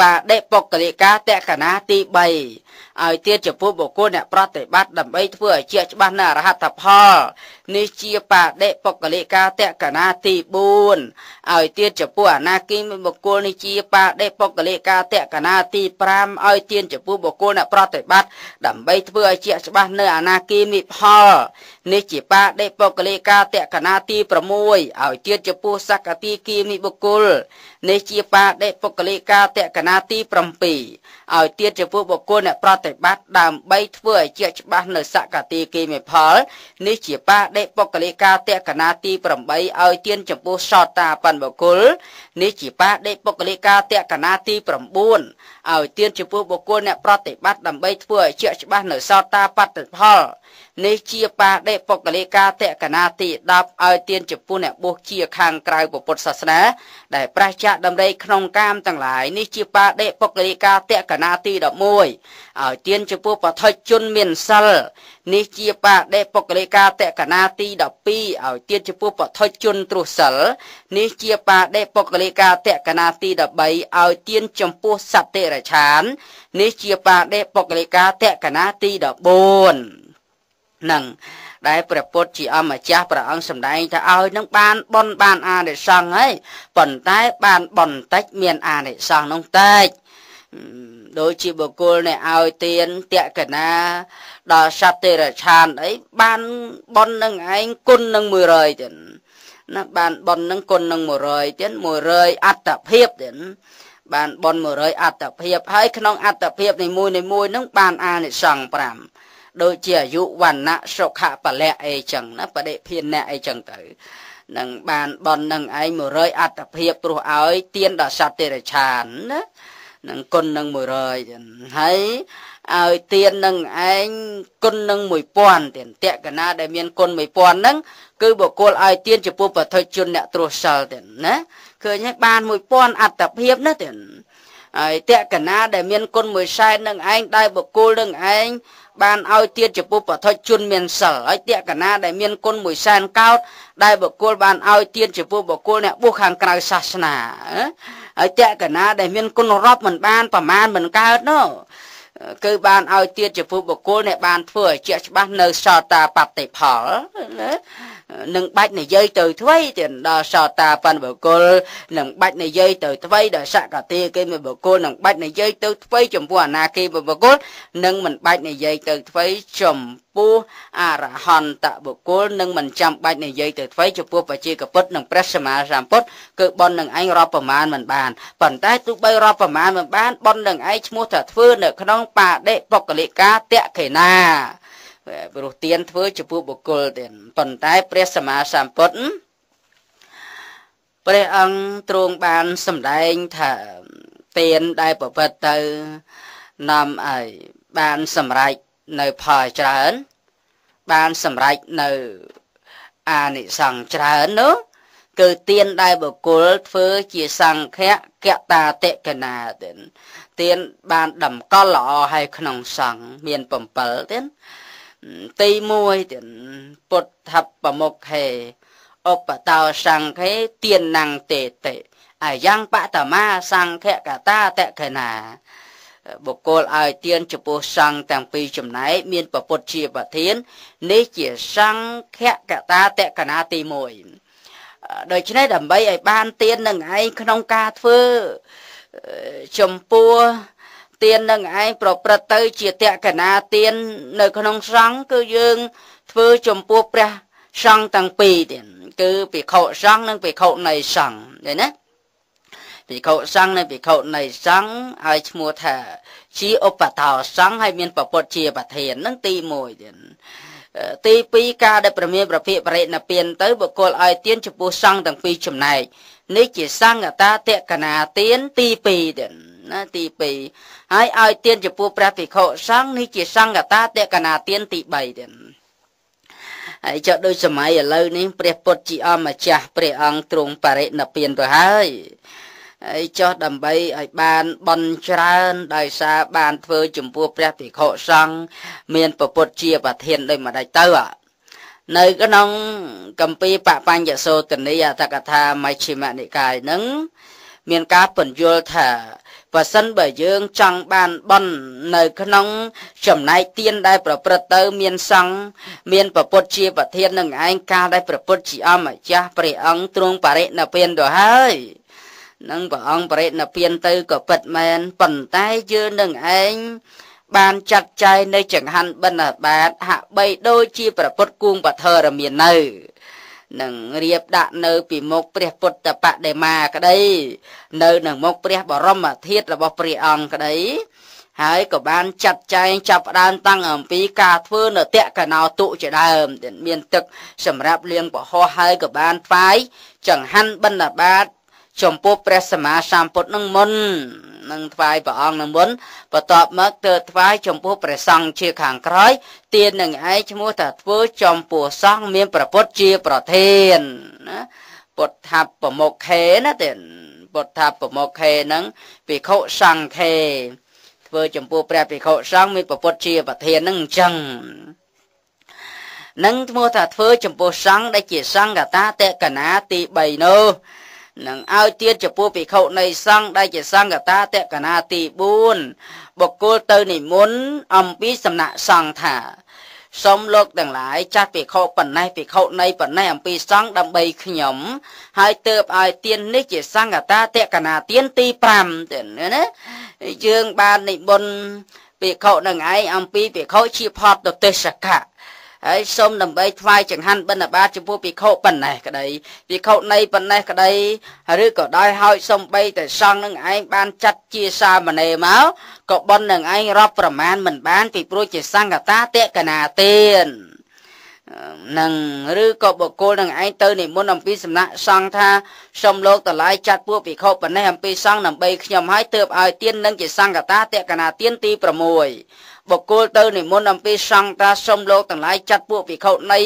បាដិបុគ្គលិកាតេកណាទី3ឲ្យទៀតចំពោះបុគ្គលអ្នកប្រតិបត្តិដើម្បីធ្វើឲ្យជាច្បាស់នៅអរហត្តផលនេះជាបដិបកលិកាតកណាទី4ឲ្យទៀតចំពោះអនាគីបុគ្គលនេះជាបដិបកលិកាតកណាទី5ឲ្យទៀតចំពោះបុគ្គលអ្នកប្រតិបត្តិដើម្បីធ្វើឲ្យជាច្បាស់នៅអនាគីមិផលនេះជាបដិបកលិកាតកណាទី6ឲ្យទៀតចំពោះសកតិគីមិបុគ្គលនេះជាបដិបកលិកាតកណាទី7ឲ្យទៀតចំពោះបុគ្គលអ្នកប្រតិបត្តិដើម្បីធ្វើឲ្យជាច្បាស់នៅសកតិគីមេផលនេះជាបាដេបុគ្គលិកាតេកណាទី8ឲ្យទៀនចំពោះសតតាបណ្ឌបុគ្គលនេះជាបាដេបុគ្គលិកាតេកណាទី9ឲ្យទៀនចំពោះបុគ្គលអ្នកប្រតិបត្តិដើម្បីធ្វើឲ្យជាច្បាស់នៅសតតាបត្តផលនេះជាបាដិបុគ្គលិកាតកណាទី10ឲ្យទានចំពោះអ្នកបុស្សជាខាងក្រៅពុទ្ធសាសនាដែលប្រះចាកដំរីក្នុងកាមទាំងឡាយនេះជាបាដិបុគ្គលិកាតកណាទី11ឲ្យទានចំពោះបថុជនមានសិលនេះជាបាដិបុគ្គលិកាតកណាទី12ឲ្យទានចំពោះបថុជនទ្រោះសិលនេះជាបាដិបុគ្គលិកាតកណាទី13ឲ្យទានចំពោះសត្វតិរឆាននេះជាបាដិបុគ្គលិកាតកណាទី14នឹងដែលព្រះពុទ្ធជាអម្ចាស់ព្រះអង្គសម្ដែងថាឲ្យនឹងបានបន បានអានិសង្ឃហើយប៉ុន្តែបានបន្តិចមានអានិសង្ឃនោះតិចដូចជាបុគ្គលអ្នកឲ្យទានតកណា ដល់សត្វទេរឆានអីបានបននឹងឯងគុណនឹង100ទៀតណាបានបននឹងគុណនឹង100ទៀត100អត្តភាពទៀតបានបន100អត្តភាពហើយក្នុងអត្តភាពនីមួយៗនឹងបានអានិសង្ឃ5ដូចជាអាយុវណ្ណៈសុខៈពលៈអីចឹងណាបដិភិនៈអីចឹងទៅនឹងបានបននឹងឯង100អត្តភាពព្រោះឲ្យទៀនដល់សត្វទេរឆានណានឹងគុណនឹង100ចឹងហើយឲ្យទៀននឹងឯងគុណនឹង1000ទៀនតេកណាដែលមានគុណ1000ហ្នឹងគឺបុគ្គលឲ្យទៀនចំពោះប្រតិជនអ្នកទ្រសិលទៀនណាឃើញហើយបាន1000អត្តភាពណាទៀនហើយតេកណាដែលមានគុណមួយសែននឹងឯងដែលបុគ្គលនឹងឯងបានឲ្យទៀតចំពោះបឋិជនមានសិលហើយតេកណាដែលមានគុណមួយសែនកោតដែលបុគ្គលបានឲ្យទៀតចំពោះបុគ្គលអ្នកបួសខាងក្រៅសាសនាហើយតេកណាដែលមានគុណរាប់មិនបានប្រមាណមិនកើតនោះគឺបានឲ្យទៀតចំពោះបុគ្គលអ្នកបានធ្វើឲ្យជាក់ច្បាស់នៅសោតាបតិផលណានឹងបាច់និយាយទៅអ្វីទៀតដល់សតាបណ្ឌបុគ្គលនឹងបាច់និយាយទៅអ្វីដល់សកតិគេមិនបុគ្គលនឹងបាច់និយាយទៅអ្វីចំពោះអនាគតបុគ្គលនឹងមិនបាច់និយាយទៅអ្វីចំពោះអរហន្តបុគ្គលនឹងមិនចាំបាច់និយាយទៅអ្វីចំពោះបជាកពុទ្ធនិងព្រះសម្មាសម្ពុទ្ធគឺប៉ុននឹងឯងរាប់ប្រមាណមិនបានប៉ុន្តែទោះបីរាប់ប្រមាណមិនបានប៉ុននឹងឯងឈ្មោះថាធ្វើនៅក្នុងបដិបកលិកាតេខេណាព្រោះទៀនធ្វើចំពោះបុគ្គលទៀនប៉ុន្តែ ព្រះសម្មាសម្ពុទ្ធព្រះអង្គទ្រង់បានសម្ដែងថាទៀនដែលប្រព្រឹត្តទៅ នាំឲ្យបានសម្រេចនៅផលច្រើនបានសម្រេចនៅអានិសង្ឃច្រើននោះគឺទៀនដែលបុគ្គលធ្វើជាសង្ឃៈកតាតិកណាទៀនទៀនបានតម្កល់ល្អហើយក្នុងសង្ឃមាន7ទៀនទី1ទៀតពុទ្ធបមុខហេឧបតោសង្ឃេទៀនណង្ទេតេអាយ៉ាងបតមាសង្ឃកតាតកណាបុគ្គលឲ្យទៀនចំពោះសង្ឃទាំងពីរចំណែកមានពុទ្ធជាប្រធាន នេះជាសង្ឃកតាតកណាទី1ដូច្នេះដើម្បីឲ្យបានទៀននឹងឯងក្នុងការធ្វើចំពោះទាននឹងឯងប្រព្រឹត្តទៅជាតកណាទាននៅក្នុងសង្ឃគឺយើងធ្វើចំពោះព្រះសង្ឃទាំងពីរទៀតគឺភិក្ខុសង្ឃនិងភិក្ខុនៃសង្ឃឃើញណាភិក្ខុសង្ឃនិងភិក្ខុនៃសង្ឃហើយឈ្មោះថាជាឧបតោសង្ឃហើយមានប្រពុតជាប្រធាននឹងទី1ទៀតទី2ការដែលប្រមានប្រភិបរិណពានទៅបុគ្គលឲ្យទានចំពោះសង្ឃទាំងពីរចំណែកនេះជាសង្ឃតាតកណាទានទី2ទៀតណាទី2ហើយឲ្យទានចំពោះព្រះភិក្ខុសង្ឃនេះជាសង្កតាតេកណាទានទី3ទៀតហើយចុះដូចសម័យឥឡូវនេះព្រះពុទ្ធជាអម្ចាស់ព្រះអង្គទ្រង់បរិណិព្វានទៅហើយហើយចុះដើម្បីឲ្យបានបន់ច្រើនដោយសារបានធ្វើចំពោះព្រះភិក្ខុសង្ឃមានពពុទ្ធជាប្រធានដោយម្ដេចទៅអានៅក្នុងកម្ពីបបញ្ញសោទនីអតកថាមជ្ឈិមនិកាយនឹងមានការពន្យល់ថាបើសិនបើយើងចង់បានបន់នៅក្នុង ចំណែកទានដែលប្រព្រឹត្តទៅ មានសង្ឃមាន ប្រពុតជាប្រធាននឹងឯងការដែលប្រពុតជាអម្ចាស់ ព្រះអង្គទ្រង់បរិណិព្វានទៅហើយនឹងព្រះអង្គបរិណិព្វានទៅក៏ពិតមែនប៉ុន្តែយើងនឹងឯងបានចាត់ចែងនៅ ចង្ហាន់បិណ្ឌបាតហាក់បីដូចជា ប្រពុតគួងបធរមាននៅនឹងរៀបដាក់នៅពីមុខព្រះពុទ្ធបដិមាក្តី នៅនឹងមុខព្រះបរមធាតុរបស់ព្រះអង្គក្តី ហើយក៏បានចាត់ចែងចាប់ផ្ដើមតាំងអំពីការធ្វើនៅតកណោទុជាដើមមានទឹក សម្រាប់លាងពហោះហើយក៏បានផ្ាយចង្ហាន់បណ្ឌបាតចំពោះព្រះសម្មាសម្ពុទ្ធនឹងមុននិងថ្វាយព្រះអង្គនៅមុនបន្ទាប់មកទើបថ្វាយចំពោះព្រះសង្ឃជាខាងក្រោយ ទាននឹងឯងឈ្មោះថាធ្វើចំពោះសង្ឃមានព្រះពុទ្ធជាប្រធានណាពុទ្ធប្រមុខេណាទេពុទ្ធប្រមុខេនឹងភិក្ខុសង្ឃេធ្វើចំពោះព្រះភិក្ខុសង្ឃមានព្រះពុទ្ធជាប្រធាននឹងអញ្ចឹងនឹងឈ្មោះថាធ្វើចំពោះសង្ឃដែលជាសង្ឃកតាតេកណាទី3នោះនិងឲ្យទៀតចំពោះភិក្ខុនៃសង្ឃដែលជាសង្កតាតកណាទី4បុគ្គលទៅនិមន្តអំពីសំណាក់សង្ឃថាសូមលោកទាំងឡាយចាស់ភិក្ខុប៉ុណ្ណេះភិក្ខុនៃប៉ុណ្ណេះអំពីសង្ឃដើម្បីខ្ញុំហើយទើបឲ្យទៀននេះជាសង្កតាតកណាទៀនទី5ទៅណាយើងបាននិមន្តភិក្ខុនឹងឯងអំពីភិក្ខុជាផតទៅទេសកៈហើយសូមដើម្បីថ្វាយចង្ហាន់បិណ្ឌបាតចំពោះភិក្ខុប៉ុណ្ណេះក្តីភិក្ខុនៃប៉ុណ្ណេះក្តីឬក៏ដោយហើយសូមបីតែសង្ឃនឹងឯងបានចាត់ជាសាមណេរមកក៏ប៉ុននឹងឯងរាប់ប្រមាណមិនបានពីព្រោះជាសង្ឃតាតេកណាទាននឹងឬក៏បុគ្គលនឹងឯងទៅនិមន្តអំពីសំណាក់សង្ឃថាសូមលោកតម្លៃចាត់ពួកភិក្ខុប៉ុណ្ណេះអំពីសង្ឃដើម្បីខ្ញុំឲ្យទើបឲ្យទាននឹងជាសង្ឃតាតេកណាទានទី6បុគ្គលទៅនិមន្តអំពីសង្ឃថាសុំលោកទាំងឡាយចាត់ពួកភិក្ខុនៃ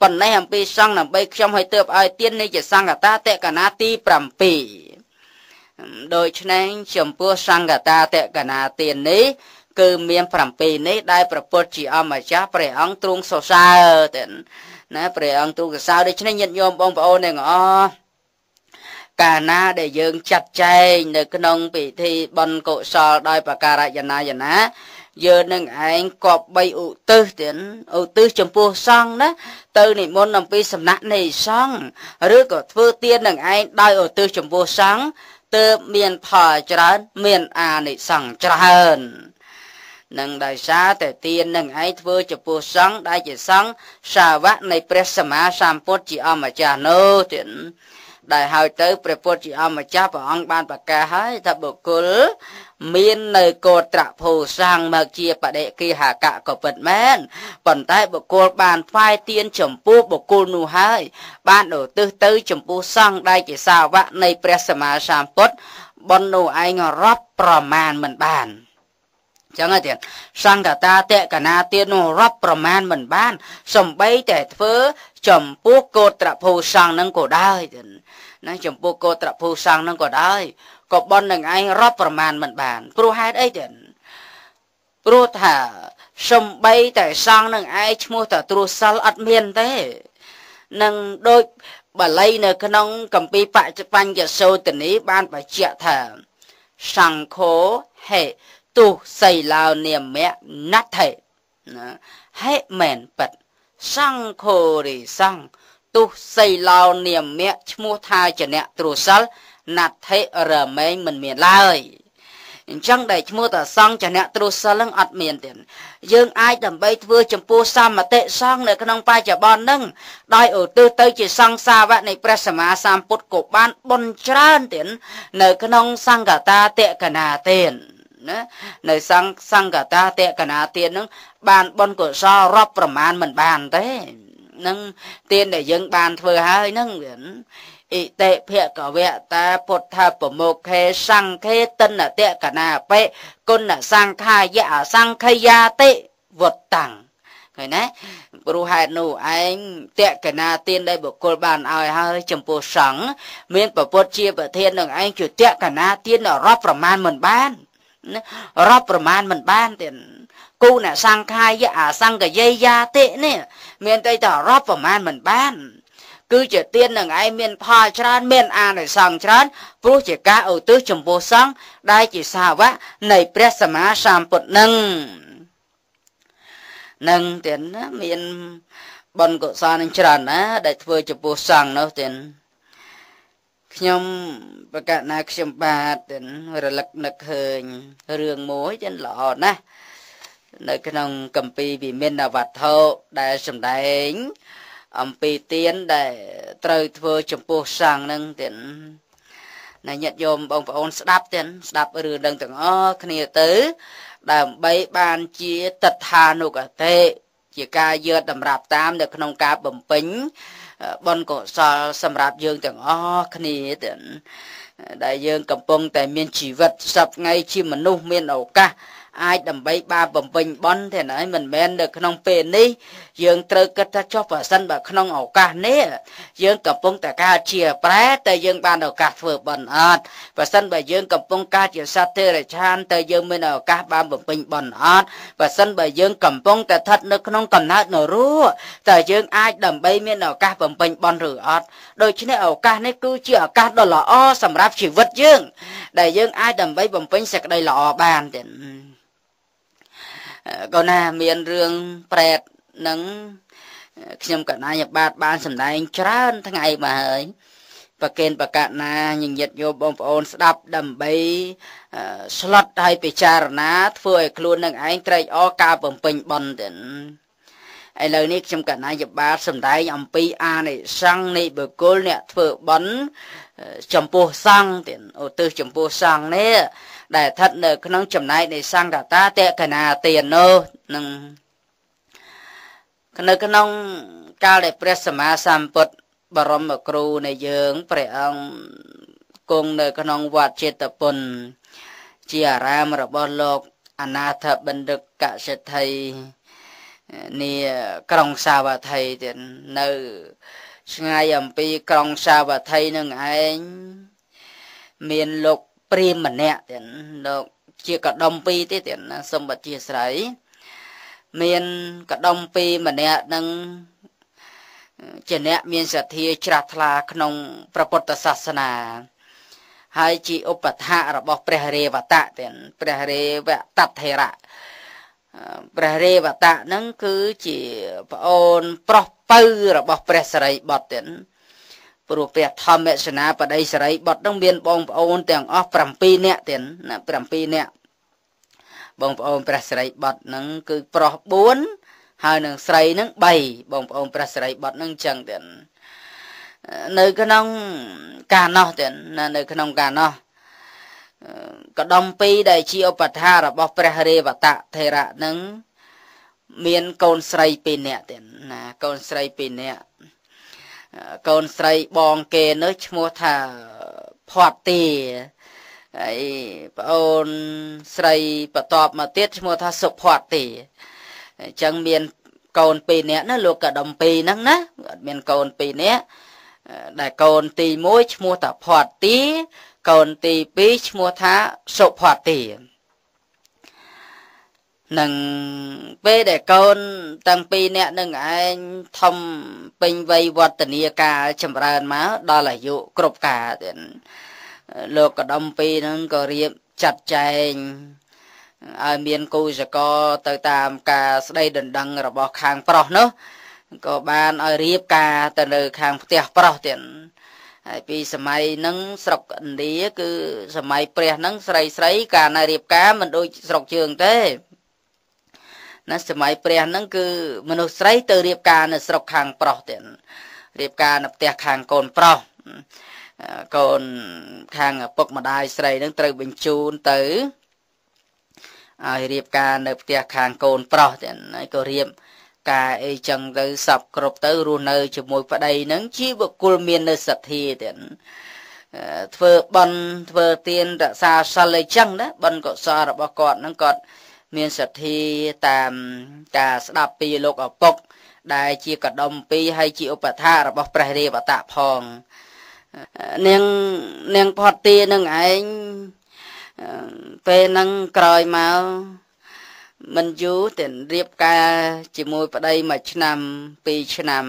ប៉ុណ្ណេះអំពីសង្ឃដើម្បីខ្ញុំឲ្យទើបឲ្យទាននៃជាសង្ឃតាតេកណាទី7ដូច្នេះចំពោះសង្ឃតាតេកណាទាននេះ គឺមាន7នេះដែលប្រពុតជាអម្ចាស់ព្រះអង្គទ្រង់សរសើរទៅណាព្រះអង្គទ្រង់សរសើរដូច្នេះញាតិញោមបងប្អូនទាំងអស់កាលណាដែលយើងចាត់ចែងនៅក្នុងពិធីបុណ្យកុសលដោយបការយនាយនាយើងនឹងឯងគប្បីឧទ្ទិសទៀតឧទ្ទិសចំពោះសង្ឃណា ទៅនិមន្តអំពីសំណាក់នៃសង្ឃឬក៏ធ្វើទាននឹងឯងដោយឧទ្ទិសចំពោះសង្ឃទើបមានផលច្រើនមានអានិសង្ឃច្រើននឹងដោយសារតែទាននឹងឯងធ្វើចំពោះសង្ឃដែលជាសង្ឃសាវកនៃព្រះ សម្មាសម្ពុទ្ធជាអម្ចាស់នោះទៀតដែលហើយទៅព្រះពុទ្ធជាអម្ចាស់ព្រះអង្គបានប្រកាសហើយថាបុគ្គលមាននៅកោត្រភូសាំងមកជាបដិគិហកៈក៏ពិតមែនប៉ុន្តែបុគ្គលបានផ្វាយទៀនចំពោះបុគ្គលនោះហើយ បានឧទ្ទិសទៅចំពោះសង្ឃដែលជាសាវកនៃ ព្រះសម្មាសម្ពុទ្ធប៉ុននោះឯងរាប់ ប្រមាណមិនបានចឹងហើយទៀតសង្កតាតកណាទៀតនោះរាប់ប្រមាណមិនបាន សំបីតែធ្វើចំពោះកោត្រភូសង្ឃនឹងក៏ដែរណាចំពោះកោត្រភូសង្ឃនឹងក៏ដែរក៏ប៉ុននឹងឯងរាប់ប្រមាណមិនបានព្រោះហេតុអីចឹងព្រោះថាសំបី តែសង់នឹងឯងឈ្មោះតាទ្រុសិលអត់មានទេនឹងដូចបាលីនៅក្នុងកម្ពីបច្ចបញ្ញសោតនីបានបញ្ជាក់ថាសង្ឃោហេទុសីឡោនិមៈណដ្ឋិណាហេមែនប៉ិតសង្ឃោរិសង្ឃទុសីឡោនិមៈឈ្មោះថាជាអ្នកទ្រុសិលណដ្ឋិរមែងមិនមានឡើយអញ្ចឹងដែលឈ្មោះតាសង្ឃចណៈទ្រុសិលនឹងអត់មានទៀតយើងអាចដើម្បីធ្វើចំពោះសមតិសង្ឃនៅក្នុងបច្ចុប្បន្ននឹងដោយឧទ្ទិសទៅ ជាសង្ឃសាវកនៃព្រះសម្មាសម្ពុទ្ធក៏បានបនច្រើនទៀតនៅក្នុងសង្កតាតេកណាទៀតណានៅសង្ឃសង្កតាតេកណាទៀតនឹងបានបនកុសលរាប់ប្រមាណមិនបានទេនឹងទានដែលយើងបានធ្វើហើយនឹងវាអិតិភកវៈតាពុទ្ធប្រមុខេសង្ឃេតិនតកណាបេគុណសង្ខាយៈអសង្ខយាតិវតតាំងឃើញណាព្រោះហេតុនោះឯងតកណាទានដែលបុគ្គលបានឲ្យហើយចំពោះសង្ឃមានពពុទ្ធជាប្រធាននឹងឯងជាតកណាទានរាប់ប្រមាណមិនបានរាប់ប្រមាណមិនបានទៀតគូណសង្ខាយៈអសង្ខយាយាតិនេះមានតែតរាប់ប្រមាណមិនបានគឺជាទាននឹងឯងមានផលច្រើន មាន អានិសង្ឃច្រើនព្រោះជាការឧទ្ទិសចំពោះសង្ឃដែលជាសាវកនៃព្រះសម្មាសម្ពុទ្ធនឹងនឹងទៀតណាមានបុណ្យកុសលនឹងច្រើនណាដែលធ្វើចំពោះសង្ឃនោះទៀតខ្ញុំបកណាខ្ញុំបាទទៀតរលឹកនឹកឃើញរឿងមួយទៀតល្អណាស់នៅក្នុងកម្ពីវិមានវត្ថុដែលសម្ដែងអំពីទៀនដែល ត្រូវធ្វើចំពោះសង្ឃនឹងទៀតណាញាតិញោមបងប្អូនស្ដាប់ទៀតស្ដាប់រឿងដឹងទាំងអស់គ្នាទៅ ដើម្បីបានជាតដ្ឋានុគតិជាការយឺតតម្រាប់តាម នៅក្នុងការបំពេញ បុណ្យកុសលសម្រាប់យើងទាំងអស់គ្នាទៀតដែលយើង កំពុង តែមានជីវិតសពថ្ងៃ ជាមនុស្សមានឱកាសអាចដើម្បីបាបំពេញបន់ទេណាមិនមែននៅក្នុងពេលនេះ យើងត្រូវគិតថាចុះប្រសិនបើក្នុងឱកាសនេះយើងកំពុងតែកើតជាប្រែតែយើង បានឱកាសធ្វើបន់អត់ប្រសិនបើយើងកំពុងកើតជាសត្វទេរឆានតែយើងមានឱកាសបានបំពេញបន់អត់ប្រសិនបើយើងកំពុងតែស្ថិតនៅក្នុងកំណើតនរោតែយើងអាចដើម្បីមានឱកាសបំពេញបន់ឬអត់ដូច្នេះឱកាសនេះគឺជាឱកាសដ៏ល្អសម្រាប់ជីវិតយើងដែលយើងអាចដើម្បីបំពេញសេចក្តីល្អបានទៀតក៏ណាមានរឿងប្រែតនឹងខ្ញុំកណាយបាទបាន សម្ដែង ច្រើនថ្ងៃមកហើយ ប្រកេនប្រកាសណាញញិតយកបងប្អូនស្ដាប់ដើម្បីស្លុតឲ្យពិចារណា ធ្វើឲ្យខ្លួននឹងឯងត្រេកអរការបំពេញបន់ទៅឥឡូវនេះខ្ញុំកណាយបាទសម្ដែងអំពីអានិសង្ឃនៃបុគ្គលអ្នកធ្វើបុណ្យចំពោះសង្ឃទៀតឧទ្ទិសចំពោះសង្ឃនេះដែលស្ថិតនៅ ក្នុងចំណែកនៃសង្ឃតាតេកណាទាននោះនឹងនៅ ក្នុងកាលដែលព្រះសម្មាសម្ពុទ្ធបរមគ្រូនៃយើងព្រះអង្គគង់នៅក្នុងវត្តចេតពុនជាអារាមរបស់លោកអនាថបណ្ឌិតកសិដ្ឋីនីក្រុងសាវត្ថីទៀតនៅ ឆ្ងាយអំពីក្រុងសាវត្ថីនឹងឯងមានលោកព្រាមម្នាក់ទៀតលោកជាកដុំពីរទៀតណាសូមអធិស្ឋ័យមានកដុំពីរម្នាក់នឹងជាអ្នកមានសទ្ធាជ្រះថ្លាក្នុងព្រះពុទ្ធសាសនា ហើយជាឧបដ្ឋៈរបស់ព្រះរេវតៈទៀតព្រះរេវតតថេរៈព្រះរេវតៈនឹងគឺជាប្អូនប្រុសពៅរបស់ ព្រះសរិបុត្រទៀតព្រោះព្រះធម្មសេនាបតីសរិបុត្រនឹងមានបងប្អូនទាំងអស់7នាក់ទៀតណា7នាក់បងប្អូនព្រះសរិបុត្រនឹងគឺប្រុស4ហើយនឹងស្រីនឹង3បងប្អូនព្រះសរិបុត្រនឹងចឹងទៀតនៅក្នុងការណោះទៀតណានៅ ក្នុងការណោះកដំពីរដែលជាឧបថារបស់ព្រះរាវតៈថេរៈនឹងមានកូនស្រីពីរនាក់ទៀតណាកូនស្រីពីរនាក់កូនស្រីបងគេនោះឈ្មោះថាផាត់ទីហើយប្អូនស្រីបន្ទាប់មកទៀតឈ្មោះថាសុផាត់ទីអញ្ចឹងមានកូនពីរនាក់ណាលោកកដំពីរហ្នឹងណាអត់មានកូនពីរនាក់ដែលកូនទី1ឈ្មោះថាផាត់ទីកូនទី2ឈ្មោះថាសុផតិនឹងពេលដែលកូន តាំងពីអ្នកនឹងឯងធំពេញវ័យវឌ្ឍនាការ ចម្រើនមកដល់អាយុគ្រប់ការទៀតលោកកដំពីនឹងក៏រៀបចាត់ចែងឲ្យមានគូសកលទៅ តាមការស្ដីដណ្ដឹងរបស់ខាងប្រុសនោះក៏បានឲ្យរៀបការទៅនៅខាងផ្ទះប្រុសទៀតហើយពីសម័យហ្នឹងស្រុកឥណ្ឌាគឺសម័យព្រះហ្នឹងស្រីស្រីកាលណារៀបការមិនដូច ស្រុកជើងទេណាសម័យព្រះហ្នឹងគឺមនុស្សស្រីទៅរៀបការ នៅ ស្រុកខាងប្រុសទៀតរៀបការនៅផ្ទះខាងកូន ប្រុសកូនខាងឪពុកម្ដាយស្រីហ្នឹងត្រូវបញ្ជូនទៅឲ្យរៀបការនៅផ្ទះខាងកូនប្រុសទៀតហើយក៏រៀបការការអីចឹងទៅសពគ្រប់ទៅរស់នៅជាមួយប្តីនឹងជាបុគ្គលមាននៅសទ្ធាទៀតធ្វើបន់ធ្វើទានរក្សាសិលអីចឹងណាបន់កុសលរបស់គាត់នឹងគាត់មានសទ្ធាតាមការស្ដាប់ពីលោកឪពុក ដែល ជាកដុំពីហើយជាឧបថារបស់ព្រះរាវតៈផងនាងនាងផតទានឹងឯងពេលហ្នឹងក្រោយមកមិនយូរទៅរៀបការ ជាមួយប្តីមួយឆ្នាំ2ឆ្នាំ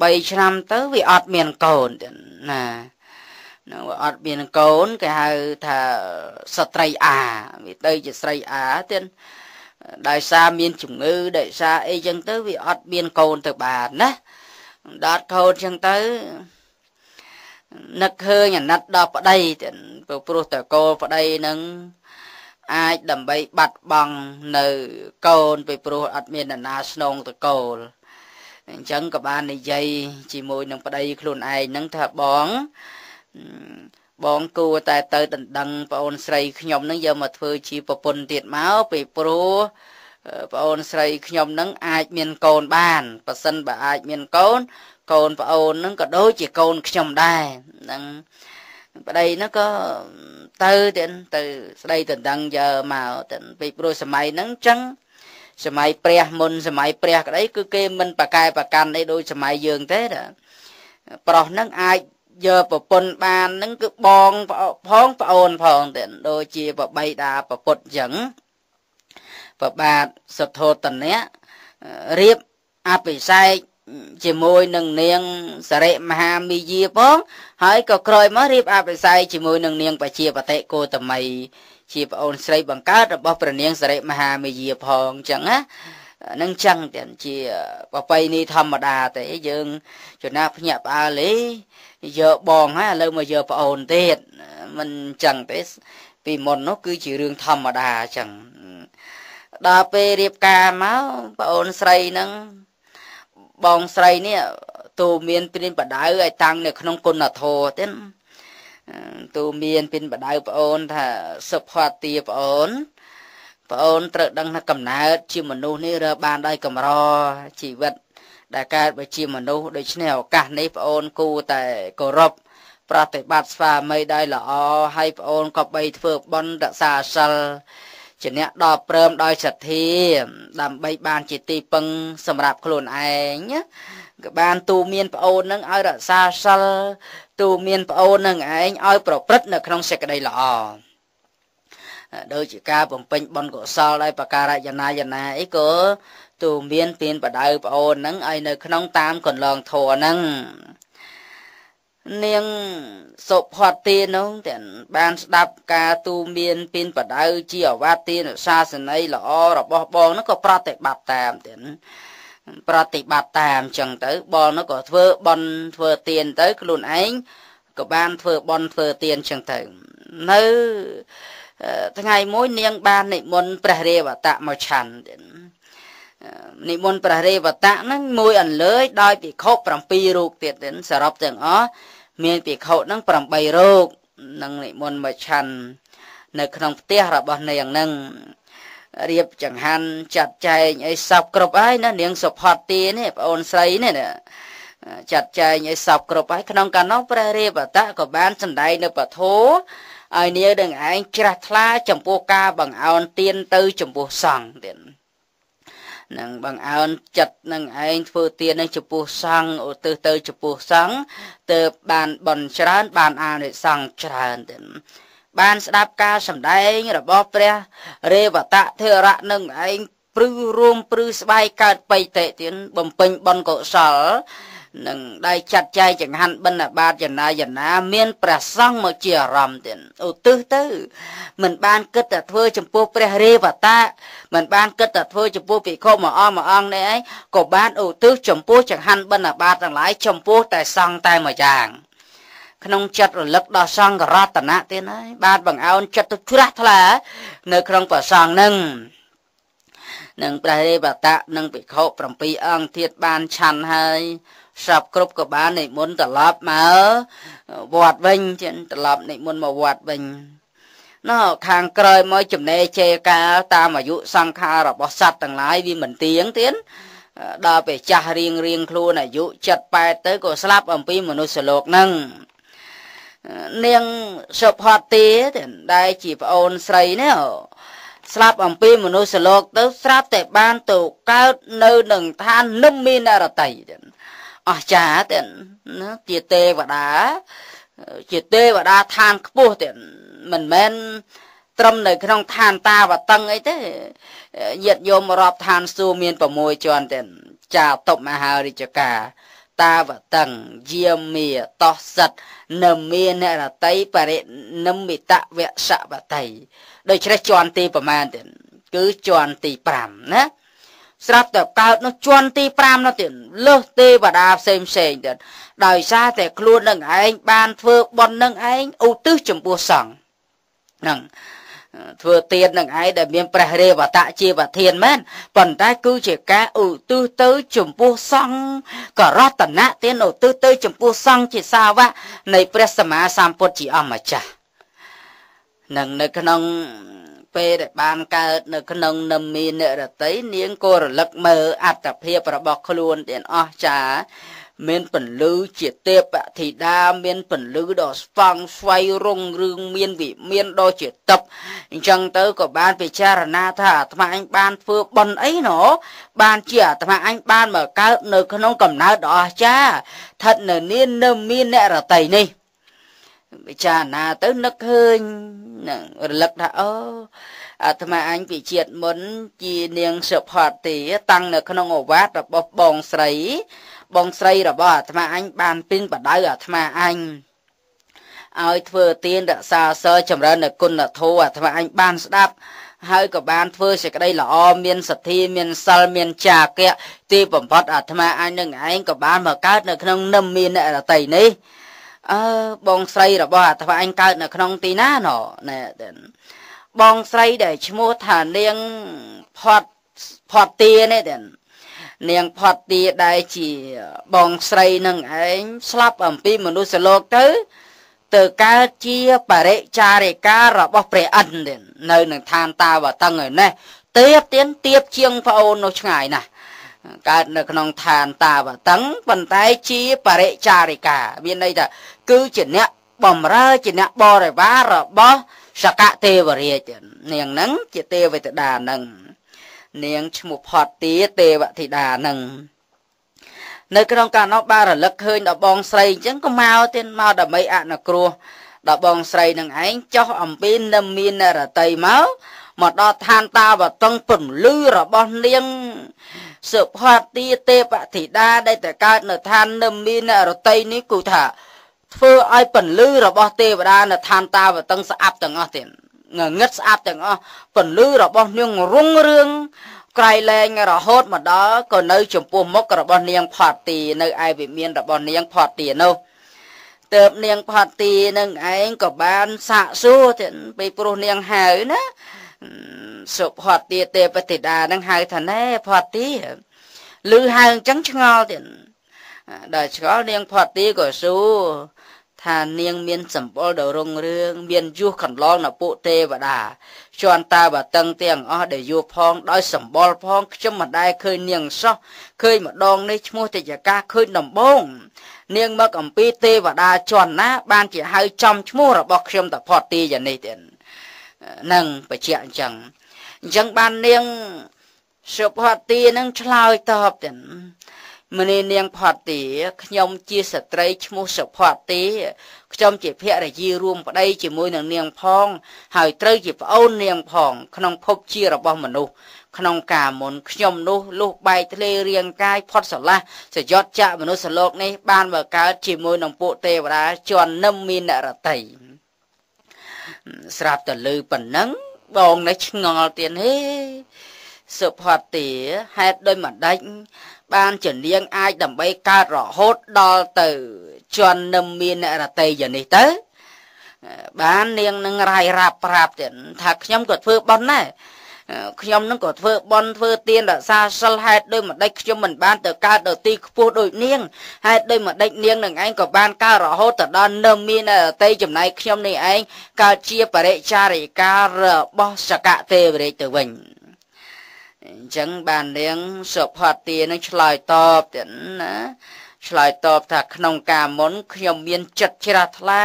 3ឆ្នាំទៅវាអត់មានកូនទៅណានៅអត់មានកូនគេហៅថាស្ត្រីអាវាទៅជាស្រីអាទៅដោយសារមាន ជំងឺដោយសារអីចឹងទៅវាអត់មានកូន ទៅបានណាដាត់កូនចឹងទៅនឹកឃើញអាណិតដល់ប្តីទៅព្រោះតែកូនប្តីនឹងអាចដើម្បីបាត់បង់នៅកូនពីព្រោះអត់មាននរណាស្នងតកូលអញ្ចឹងក៏បាន និយាយជាមួយនឹងប្តី ខ្លួនឯងហ្នឹងថាបង បងគួរតែទៅដណ្ដឹងប្អូនស្រីខ្ញុំនឹងយកមកធ្វើជាប្រពន្ធទៀតមកពីព្រោះប្អូនស្រីខ្ញុំនឹងអាចមានកូនបានប៉ះសិនបើអាចមានកូន កូនប្អូននឹងក៏ដូចជាកូន ខ្ញុំដែរហ្នឹងប្តីហ្នឹងក៏ទៅទៅទៅស្ដីដណ្ដឹងយកមកទៅពីព្រោះសម័យហ្នឹងចឹង សម័យព្រះមុនសម័យព្រះក្តីគឺគេមិនប្រកែប្រកាន់អីដូចសម័យយើង ទេណាប្រុសហ្នឹងអាចយកប្រពន្ធបានហ្នឹងគឺបងផងប្អូនផងទៀតដូចជាប្របីតាប្រពុតអញ្ចឹងប្របាទសទ្ធោតនៈរៀបអភិសេកជាមួយនឹងនាងសរិមហាមីយាផងហើយក៏ក្រោយមករៀបអភិសេកជាមួយនឹងនាងបជាបតិគោតមី ជាប្អូនស្រីបង្កើតរបស់ព្រះនាងសរិមហាមីយាផងអញ្ចឹងណានឹងចឹងទាំងជាប្របីនេះធម្មតាទេយើងចំណាភ្ញាក់ផ្អើលឯងយកបងហើយឥឡូវមកយកប្អូនទៀតមិនចឹងទេពីមុននោះគឺជារឿងធម្មតាចឹងដល់ពេលរៀបការមកប្អូនស្រីនឹងបងស្រីនេះទូមានព្រានបដៅឲ្យតាំងនៅក្នុងគុណធម៌ទេទូមានព្រានបដៅប្អូនថាសុផតាប្អូនប្អូនត្រូវដឹងថាកំណើតជាមនុស្សនេះរើបានដោយកម្រជីវិតដែលកើតមកជាមនុស្សដូច្នេះឱកាសនេះប្អូនគូតែគោរពប្រតិបត្តិស្វាមីដោយល្អហើយប្អូនក៏បីធ្វើបន់រក្សាសិលជាអ្នកដល់ព្រមដោយសទ្ធា ដើម្បីបានជាទីពឹងសម្រាប់ខ្លួនឯងក៏បានទូមានប្អូននឹងឲ្យរក្សាសិលទូមានប្អូននឹងឯងឲ្យប្រព្រឹត្តនៅក្នុងសេចក្តីល្អដូចជាការបំពេញបុណ្យកុសលដោយបការយនាយនាអីក៏ទូមាន ទានបដៅប្អូននឹងឲ្យនៅក្នុងតាមកន្លងធัวនឹងនាងសុផតទានោះទាំងបានស្ដាប់ការទូមានពីនបដៅ ជាអវតានសាសនីល្អរបស់បងនោះក៏ប្រតិបត្តិតាមទាំងប្រតិបត្តិតាមចឹងទៅបងនោះក៏ធ្វើបន់ធ្វើទានទៅខ្លួនឯងក៏បានធ្វើបន់ធ្វើទានចឹងទៅនៅថ្ងៃមួយនាង បាននិមន្តព្រះរាវតៈមកឆាន់ទាំងនិមន្តព្រះរាវតៈហ្នឹងមួយអន្លើយដោយភិក្ខុ7រូបទៀតសរុបទាំងអស់មានភិក្ខុនឹង8រូបនឹងនិមន្តមកឆាន់នៅ ក្នុងផ្ទះរបស់នាងនឹងរៀបចង្ហាន់ចាត់ចែងអីសពគ្រប់ហើយណានាងសុផតទីនេះប្អូនស្រីនេះណាចាត់ចែងឲ្យសពគ្រប់ហើយក្នុងកាលនោះព្រះរាវតៈក៏បានសម្ដែងនៅពធឲ្យនាងនឹងឯងច្រាស់ថ្លា ចំពោះការបង្អោនទានទៅចំពោះសង្ឃទៀតនឹងបង្អើនចិត្តនឹងឯងធ្វើទាននឹងចំពោះសង្ឃឧទ្ទិសទៅចំពោះសង្ឃទើបបានបនច្រើន បានអានិសង្ឃច្រើនទៅបាន ស្ដាប់ការសម្ដែងរបស់ព្រះ រេវតៈធរៈនឹងឯងព្រឺរួមព្រឺស្បែកកើតបៃតេទៀតបំពេញបនកុសលនឹងដែលចាត់ចែងចង្ហាន់បិណ្ឌបាតចណាយណាមានព្រះសង្ឃមកជាអារម្មណ៍ទៀតឧទ្ទិសទៅមិនបានគិតតែធ្វើចំពោះព្រះរាវតាមិនបានគិតតែធ្វើចំពោះភិក្ខុមួយអង្គមួយអង្គនេះឯងក៏បានឧទ្ទិសចំពោះចង្ហាន់បិណ្ឌបាតទាំងឡាយចំពោះតែសង្ឃតែមួយយ៉ាង ក្នុងចិត្តរលឹកដល់សង្ឃរតនៈទៀតហើយបាន បង្អោនចិត្តទៅជ្រះថ្លា នៅ ក្នុងព្រះសង្ឃនឹងនឹងព្រះរាវតៈនិងភិក្ខុ7អង្គទៀតបានឆាន់ហើយស្រាប់គ្រប់ក៏បាននិមន្តត្រឡប់មកវត្តវិញចឹងត្រឡប់និមន្តមកវត្តវិញណោខាងក្រោយមកចំណេជេកាលតាមអាយុសង្ខាររបស់សត្វទាំងឡាយវាមិនទៀងទៀតដល់ពេលចាស់រៀងរៀងខ្លួនអាយុ7 8ទៅក៏ស្លាប់អំពី មនុស្សលោកហ្នឹងនាងសុផតទាដែលជាប្អូនស្រីនេះស្លាប់អំពីមនុស្សលោកទៅ ស្រាប់តែបានទៅកើតនៅនឹងឋាននិមមានរតីទៀតអស្ចារ្យទៀតណាជាទេវតាជាទេវតាឋានខ្ពស់ទៀតមិនមែនត្រឹមនៅក្នុងឋានតាវតឹងអីទេញាតយមរាប់ឋានសួគ៌មាន6ជាន់ទៀតចាតបមហារាជការ តាវតឹងយាមាតោសិតនមានរតីបរិនិមិតវៈសវតីដូច្នេះជាន់ទីប្រមាណទៀតគឺជាន់ទី5ណាស្រាប់តែកើតនោះជន់ទី5នោះទៀតលើសទេវតាផ្សេងផ្សេងទៀតដោយសារតែខ្លួននឹងឯងបានធ្វើបុណ្យនឹងឯងឧទ្ទិសចំពោះសង្ឃនឹងធ្វើទៀននឹងឯងដែលមានព្រះរាវតៈជាប្រធានមែនប៉ុន្តែគឺជាការឧទ្ទិសទៅចំពោះសង្ឃករតនៈទៀនឧទ្ទិសទៅចំពោះសង្ឃជាសាវកនៃព្រះសម្មាសម្ពុទ្ធជាអម្ចាស់នឹងនៅក្នុងពេលដែលបានកើត នៅក្នុងនិមមានរតីនាងក៏រលឹកមើលអត្តភាពរបស់ខ្លួនទាំងអស់ចា មានពន្លឺជាទេពធីតាមានពន្លឺដ៏ស្វង់ស្វ័យរុងរឿងមានវិមានដ៏ជាទឹកអញ្ចឹងទៅក៏បានពិចារណាថាអាត្មាអញបានធ្វើបន់អីណូបានជាអាត្មាអញបានមកកើតនៅក្នុងកំណើតដ៏អស្ចារ្យស្ថិតនៅនាននៅមានអ្នករតីនេះពិចារណាទៅនឹកឃើញនឹងរលឹកថាអូអាត្មាអញពីជាតិមុនជា នាងសុផតទីតាំង នៅក្នុងអវាទរបស់បងស្រី បងស្រីរបស់អាត្មាអញបានពីងបដៅអាត្មាអញឲ្យធ្វើទានរក្សាសើចម្រើនគុណធម៌អាត្មាអញបានស្ដាប់ហើយក៏បានធ្វើសេចក្តីល្អមានសទ្ធាមានសិលមាន ចាគៈទីបំផុតអាត្មាអញនឹងឯងក៏បានមកកើតនៅក្នុងនិមមានអ្នករតីនេះអឺបងស្រីរបស់អាត្មាអញកើតនៅក្នុងទីណាណណែបងស្រីដែលឈ្មោះថានាងផត់ផត់ទានេះទេនាងផត់ទាដែលជា បងស្រីនឹងឯងស្លាប់អំពីមនុស្សលោកទៅទៅកើតជា បរិចារិការបស់ព្រះអិនទេនៅនឹងឋានតាវតឹងឯនេះទៀបទៀនទៀបជាងប្អូននោះឆ្ងាយណាស់កើតនៅក្នុងឋានតាវតឹងប៉ុន្តែជាបរិចារិកាមានន័យថាគឺជាអ្នកបំរើជាអ្នកបរិវាររបស់សកទេវរាជនាងហ្នឹងជាទេវធីតាហ្នឹងនាងឈ្មោះផតទាទេវធីតាហ្នឹងនៅក្នុងកាលនោះបានរលឹកឃើញដល់បងស្រីអញ្ចឹងក៏មកទៀនមកដើម្បីអនុគ្រោះដល់បងស្រីនឹងឯងចោះអំពីនិមមានរតីមកមកដល់ឋានតាវតឹងពន្លឺរបស់នាងសុផតិទេពធិតាដែលតែកើតនៅឋាននិមីនរតីនេះគឺថាធ្វើឲ្យពន្លឺរបស់ទេវតានៅឋានតាវតឹងស្អាប់ទាំងអស់ទៀតងងឹតស្អាប់ទាំងអស់ពន្លឺរបស់នាងរុងរឿងក្រៃលែងរហូតមកដល់ក៏នៅចំពោះមុខរបស់នាងផតទីនៅឯវិមានរបស់នាងផតទីនោះតើបនាងផតទីនឹងឯងក៏បានសាកសួរទៀតពីព្រោះនាងហៅណាសុផតទាទេពតិតានឹងហៅថាណែផតទាឬហៅអញ្ចឹងឆ្ងល់ទៀតដល់ឆ្ងល់នាងផតទាក៏សួរថានាងមានសម្បុរដ៏រុងរឿងមានយុះកន្លងនៅពួកទេវតាជន់តាបតឹងទាំងអស់ដែលយុះផង ដោយសម្បុរផងខ្ញុំមិនដែលឃើញនាងសោះឃើញម្ដងនេះឈ្មោះតិយកាឃើញដំបងនាងមកអំពីទេវតាជន់ណា បានជាហៅចំឈ្មោះរបស់ខ្ញុំតផតទីយ៉ាងនេះទៀតនឹងបញ្ជាក់អញ្ចឹងអញ្ចឹងបាននាងសុផតទីនឹងឆ្លើយតបទាំងមនីនាងផតទីខ្ញុំជាស្ត្រីឈ្មោះសុផតទីខ្ញុំជាភរិយារួមប្តីជាមួយនឹងនាងផង ហើយត្រូវជាប្អូននាងផងក្នុងភព ជារបស់មនុស្សក្នុងកាលមុនខ្ញុំនោះលុះបែកធ្លាយរាងកាយផុតស្រឡះសយត់ចាក់មនុស្សលោក នេះបានបើកើតជាមួយនឹងពួកទេវតាជន់នឹមមានរតីស្រាប់តែលឺប៉ុណ្ណឹងបងនេះឆ្ងល់ទៀតហេសុផតទាហេតុដោយមិនដាច់បានជានាង អាចដើម្បីកើតរហូតដល់ទៅ ជន់នឹមមានអ្នករតីយ៉ាងនេះទៅ បាននាងនឹងរាយរាប់ប្រាប់ទៀតថាខ្ញុំក៏ធ្វើប៉ុណ្ណេះខ្ញុំនឹងក៏ធ្វើបន់ធ្វើទានរក្សាសិលហេតុដោយម្ដេចខ្ញុំមិនបានទៅកើតដល់ទីខ្ពស់ដូចនាងហេតុដោយម្ដេចនាងនឹងឯងក៏បានកើតរហូតទៅដល់នៅមានអតីចំណែកខ្ញុំនេះឯងកើតជាបរិចារិការបស់សកទេវរាជទៅវិញអញ្ចឹងបាននាងសុផតទានឹងឆ្លើយតបទៀតណាឆ្លើយតបថាក្នុងការមុន ខ្ញុំមាន ចិត្តជ្រះថ្លា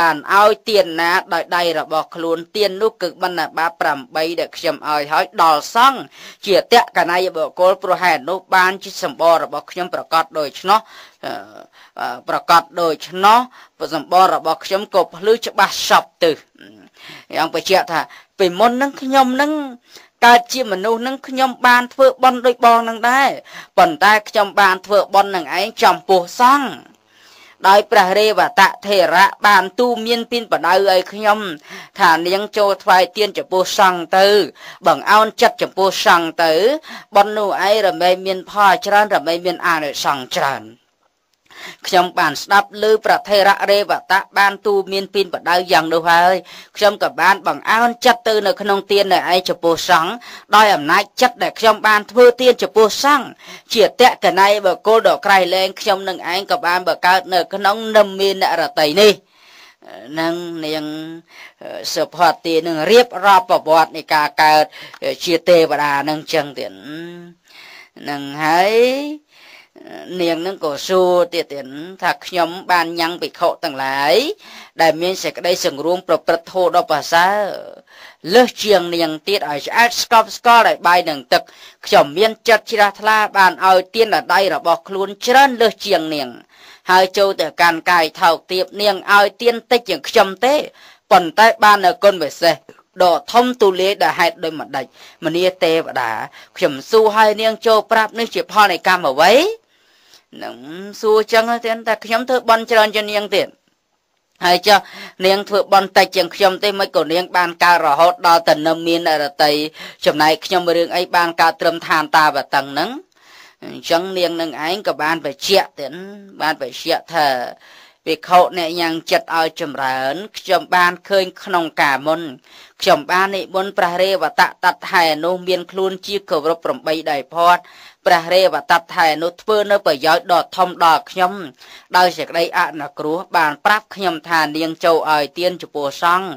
បានឲ្យទៀនណាដោយដៃរបស់ខ្លួនទៀននោះគឺបណ្ណបា8ដែលខ្ញុំឲ្យហើយដល់សង្ឃជាតកណៃបុគ្គលប្រហែលនោះ បានជាសម្បររបស់ខ្ញុំប្រកាសដូច្នោះប្រកាសដូច្នោះសម្បររបស់ខ្ញុំក៏ភ្លឺច្បាស់សពទៅយ៉ាងបញ្ជាក់ថាពីមុននឹងខ្ញុំនឹងកើតជាមនុស្សនឹងខ្ញុំ បានធ្វើបន់ដោយបងនឹងដែរប៉ុន្តែខ្ញុំបានធ្វើបន់នឹងឯងចំពោះសង្ឃដោយព្រះរេវតៈថេរៈបានទូមានពីនបដៅឲ្យខ្ញុំថានាងចូលថ្វាយទៀនចំពោះសង្ឃទៅ បងអោនចិត្តចំពោះសង្ឃទៅប៉ុននោះឯងរមែងមានផលច្រើនរមែងមានអានិសង្ឃច្រើនខ្ញុំបានស្ដាប់ឮប្រធេរៈរេវតៈបានទូមានពីនបដៅយ៉ាងនោះហើយខ្ញុំក៏បានបង្អើនចិត្តទៅនៅក្នុងទាននៃឯចំពោះសង្ឃដោយអំណាចចិត្តដែលខ្ញុំបានធ្វើទានចំពោះសង្ឃជាតៈកណៃបកុលដ៏ក្រៃលែងខ្ញុំនឹងឯងក៏បានបង្កើត នៅក្នុងនិមមានរតីនេះនឹងនាងសុផតទីនឹងរៀបរាប់ប្រវត្តិនៃការកើតជាទេវតានឹងចឹងទៀតនឹងហើយនាងនឹងក៏សួរទៀតទៀតថាខ្ញុំបានញ៉ាំងភិក្ខុទាំងឡាយដែលមានសេចក្តីសង្រួមប្រព្រឹត្តធម៌ដ៏ប្រសើរលើសជាងនាងទៀតឲ្យឆ្អែតស្កប់ស្កល់ឲ្យបាយនឹងទឹក ខ្ញុំមានចិត្តជ្រះថ្លាបានឲ្យទានដៃរបស់ខ្លួនច្រើនលើសជាងនាង ហើយចូលទៅកាន់កាយថោកទៀបនាងឲ្យទានតិចជាងខ្ញុំទេប៉ុន្តែបាននៅគុណពិសេសដ៏ធំទូលាយដែលហេតុដោយម្ដេចមនីទេវតា ខ្ញុំសួរឲ្យនាងចូលប្រាប់នេះជាផលនៃកម្មអ្វីនឹងសួរចឹងទេតែខ្ញុំធ្វើបន់ច្រើនជាងនាងទៀតហើយចុះនាងធ្វើបន់តិចជាងខ្ញុំទេមិនក៏នាង បានកើតរហូតដល់តនឹមមានរតីចំណែកខ្ញុំរឿងអីបានកើតត្រឹមឋានតាបតឹងហ្នឹងអញ្ចឹងនាងនឹងឯងក៏បានបជាក់ទៀតបានបជាក់ថាវិខោអ្នកញ៉ាំងចិត្តឲ្យចម្រើន ខ្ញុំបានឃើញក្នុងការមុនខ្ញុំបាននិមន្តព្រះរាវតៈតតហែនោះមានខ្លួនជាគោរព8ដៃផាត់ព្រះរាវតថែនោះធ្វើនៅប្រយោជន៍ដ៏ធំដល់ខ្ញុំដោយសេចក្តីអនុគ្រោះបានប្រាប់ខ្ញុំថានាងចូលឲ្យទៀនចំពោះសង្ឃ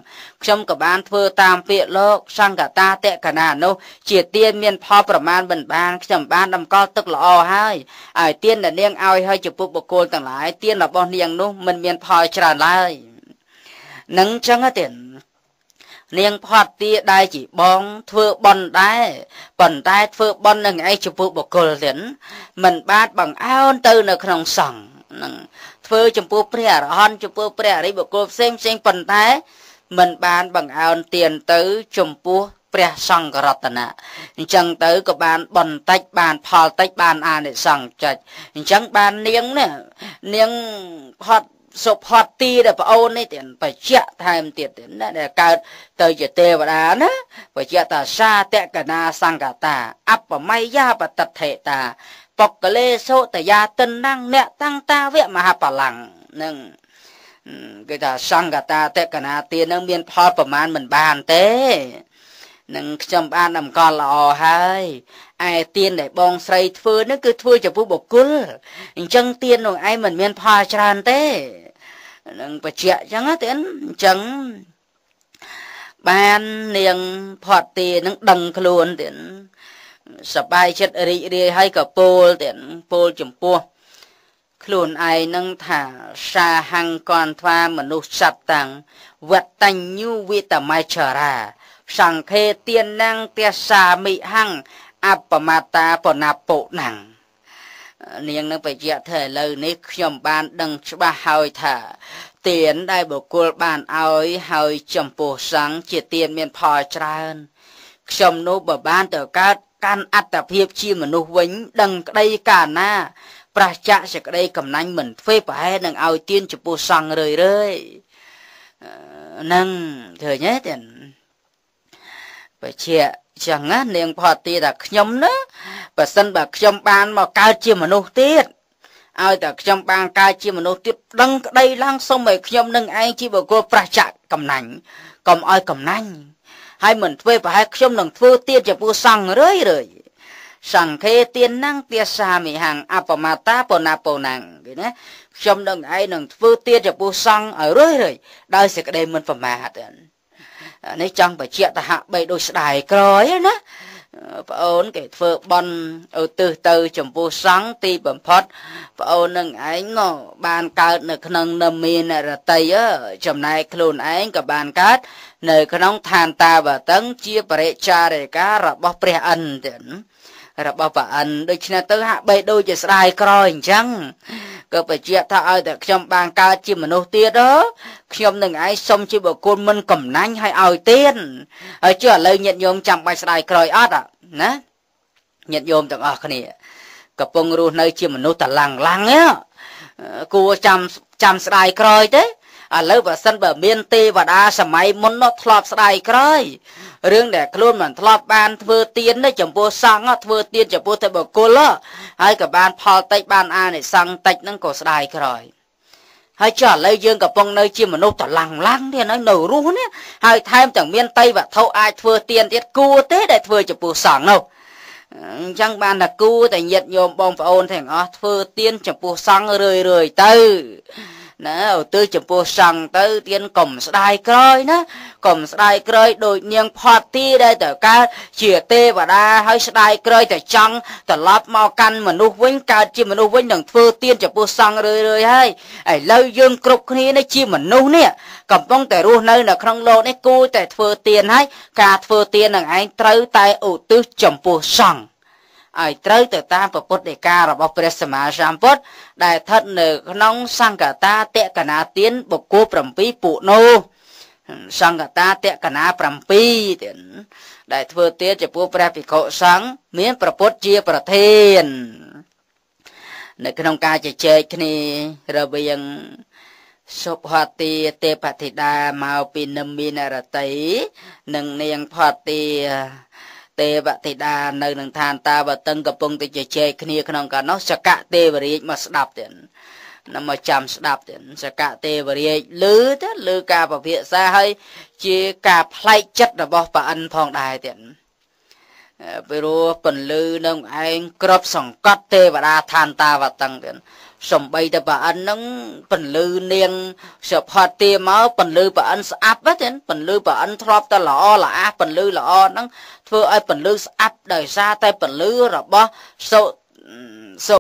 ខ្ញុំក៏បាន ធ្វើតាមពាក្យលោក សង្កតាតេកណានោះជាទៀនមានផលប្រមាណមិនបានខ្ញុំបានតម្កល់ទឹកល្អហើយឲ្យទៀនដែលនាងឲ្យហើយចំពោះបុគ្គលទាំងឡាយទៀនរបស់នាងនោះមិនមានផលច្រើនឡើយនឹងចឹងទេនាងផតទាដែលជីបងធ្វើប៉ុនដែរប៉ុន្តែធ្វើប៉ុននឹងឯងចំពោះបុគ្គលទៀតមិនបាទបង្អោនទៅ នៅក្នុងសង្ឃនឹងធ្វើចំពោះព្រះអរហន្តចំពោះព្រះអរិយបុគ្គលផ្សេងផ្សេងប៉ុន្តែមិនបានបង្អោនទានទៅចំពោះព្រះសង្ឃរតនៈអញ្ចឹងទៅក៏បាន បន្តិចបានផលតិចបានអានិសង្ឃចិត្តអញ្ចឹងបាននាងណានាងផត់សុផតទីដែលប្អូននេះទៀតបច្ចៈថែមទៀតទៀតណាដែលកើតទៅជាទេវតាណាបច្ចៈតាសាតកណាសង្កតាអបម័យយាបតថេតាបកលេសោតយាតិនងអ្នកតាំងតាវមហបលੰងនឹងគឺថាសង្កតាតកណាទាននឹងមានផលប្រមាណមិនបានទេនឹងខ្ញុំបានតម្កល់ល្អហើយឯទៀនដែលបងស្រីធ្វើនឹងគឺធ្វើចំពោះបុគ្គលអញ្ចឹងទៀននោះឯងមិនមានផលច្រើនទេនឹងបច្ចៈអញ្ចឹងទេអញ្ចឹងបាននាងផត់ទានឹងដឹងខ្លួនទៀតសបាយចិត្តរីករាយហើយក៏ពោលទៀតពោលចំពោះខ្លួនឯងនឹងថាសាហង្កនធ្វាមនុស្សសត្វតាំងវត្តញ្ញូវេតមៃចរាសង្ឃេទានណងទសាមិហੰអបមតាបណពុណੰនាងនឹងបញ្ជាក់ថាឥឡូវនេះ ខ្ញុំបាន ដឹងច្បាស់ហើយថាទានដែលបុគ្គលបានឲ្យហើយចំពោះសង្ឃជាទានមានផលច្រើន ខ្ញុំនោះបើបានទៅកើតកាន់អត្តភាពជាមនុស្សវិញ ដឹងក្តីកាលណា ប្រះចាក់សេចក្តីកំណាញ់មិនធ្វើប្រហែលនឹងឲ្យទានចំពោះសង្ឃរឿយរឿយនឹងឃើញទេទានបជាចឹងណានាងផតទីថាខ្ញុំណាបើសិនបើខ្ញុំបានមកកើតជាមនុស្សទៀតឲ្យតែខ្ញុំបានកើតជាមនុស្សទៀតដឹងក្តីឡើងសូមឲ្យខ្ញុំនឹងឯងជាបុគ្គលប្រឆាចកំណាញ់កុំឲ្យកំណាញ់ហើយមិនធ្វើប្រហែលខ្ញុំនឹងធ្វើទៀតចំពោះសង្ឃរឿយរឿយសង្ឃេទានណੰទាសាមិហੰអបមតាបណាបូណੰគេណាខ្ញុំនឹងឯងនឹងធ្វើទៀតចំពោះសង្ឃឲ្យរឿយរឿយដោយសេចក្តីមិនប្រមាទនេះចង់បញ្ជាក់តហបីដូចស្ដាយក្រយណាប្អូនគេធ្វើបន់ឧទ្ទិសទៅ ចំពោះសង្ឃទីបំផុតប្អូននឹងឯងនោះបានកើត នៅក្នុងនិមិត្តរតីចំណែកខ្លួនឯងក៏បានកើតនៅ ក្នុងឋានតាវតឹងជាបរិចារិការបស់ ព្រះអិនទៀតរបស់ព្រះអិនដូច្នេះទៅហាក់បីដូចជាស្ដាយក្រអញ្ចឹងក៏បញ្ជាក់ថាឲ្យតែខ្ញុំបានកើតជាមនុស្សទៀតខ្ញុំនឹងឯងសុំជាបុគ្គលមិនកំណាញ់ឲ្យឲ្យទៀតហើយជឿឥឡូវញាតិញោមចាំបាច់ស្ដាយក្រោយអត់ណាញាតិញោមទាំងអស់គ្នាកំពុងរស់នៅ ជាមនុស្សតឡាំងឡាំងគួរចាំចាំស្ដាយក្រោយទេឥឡូវបើសិនបើមានទេវតា សម័យមុននោះធ្លាប់ស្ដាយក្រោយរឿងដែលខ្លួនមិនធ្លាប់បានធ្វើទៀនទេចំពោះសង្ឃធ្វើទៀនចំពោះតែបុគ្គលហើយក៏បានផលតិចបាន អានិសង្ឃតិចហ្នឹងក៏ស្ដាយក្រោយហើយចុះឥឡូវយើងកំពុងនៅជាមនុស្សតឡាំងឡាំងទៀតហើយនៅរស់នេះហើយថែមទាំងមានតៃវត្ថុអាចធ្វើទៀនទៀតគួរទេដែលធ្វើចំពោះសង្ឃនោះអញ្ចឹងបានតែគូតែញាតញោមបងប្អូនទាំងអស់ធ្វើទៀនចំពោះសង្ឃរឿយរឿយទៅណាទៅចំពោះសង្ឃទៅទៀនកុំស្ដាយក្រោយណាកុំស្ដាយក្រោយដូចនាងផាត់ទីដែលទៅកើតជាទេវតាហើយស្ដាយក្រោយតែចង់ត្រឡប់មកកាន់មនុស្សវិញកើតជាមនុស្សវិញនឹងធ្វើទៀនចំពោះសង្ឃរឿយរឿយហើយឥឡូវយើងគ្រប់គ្នានេះជាមនុស្សនេះកំពុងតែរស់នៅនៅក្នុងโลกនេះគួរតែធ្វើទៀនហើយ ការធ្វើទៀននឹងឯងត្រូវតែឧទ្ទិសចំពោះសង្ឃឲ្យត្រូវទៅតាមពុទ្ធដីការបស់ព្រះសម្មាសម្ពុទ្ធដែលស្ថិតនៅក្នុងសង្កតាតេកណាទានបុគ្គល7ពួកនោះសង្កតាតេកណា7ទៀតដែលធ្វើទានចំពោះព្រះភិក្ខុសង្ឃមាន ប្រពុតជាប្រធាននៅក្នុងការជជែកគ្នារវាងសុផតិទេពធិតាមកពីនិមមានរតីនិងនាងផតិទេវតិតានៅនឹងឋានតាវតឹងកំពុងតែជជែកគ្នាក្នុងកាលនោះសកៈទេវរាជមកស្ដាប់ទៀតនឹងមកចាំស្ដាប់ទៀតសកៈទេវរាជឮទៅឮការពភាសាហើយជាការផ្លែកចិត្តរបស់ប៉អិនផងដែរទៀតពីព្រោះពន្លឺនឹងឯងក្របសង្កត់ ទេវតាឋានតាវតឹងទៀតសំបីតែប្រអិនហ្នឹងពន្លឺនាងសុផតទាមកពន្លឺប្រអិនស្អាប់ទេពន្លឺប្រអិនធ្លាប់តែល្អល្អពន្លឺល្អហ្នឹងធ្វើឲ្យពន្លឺស្អាប់ដោយសារតែពន្លឺរបស់សុ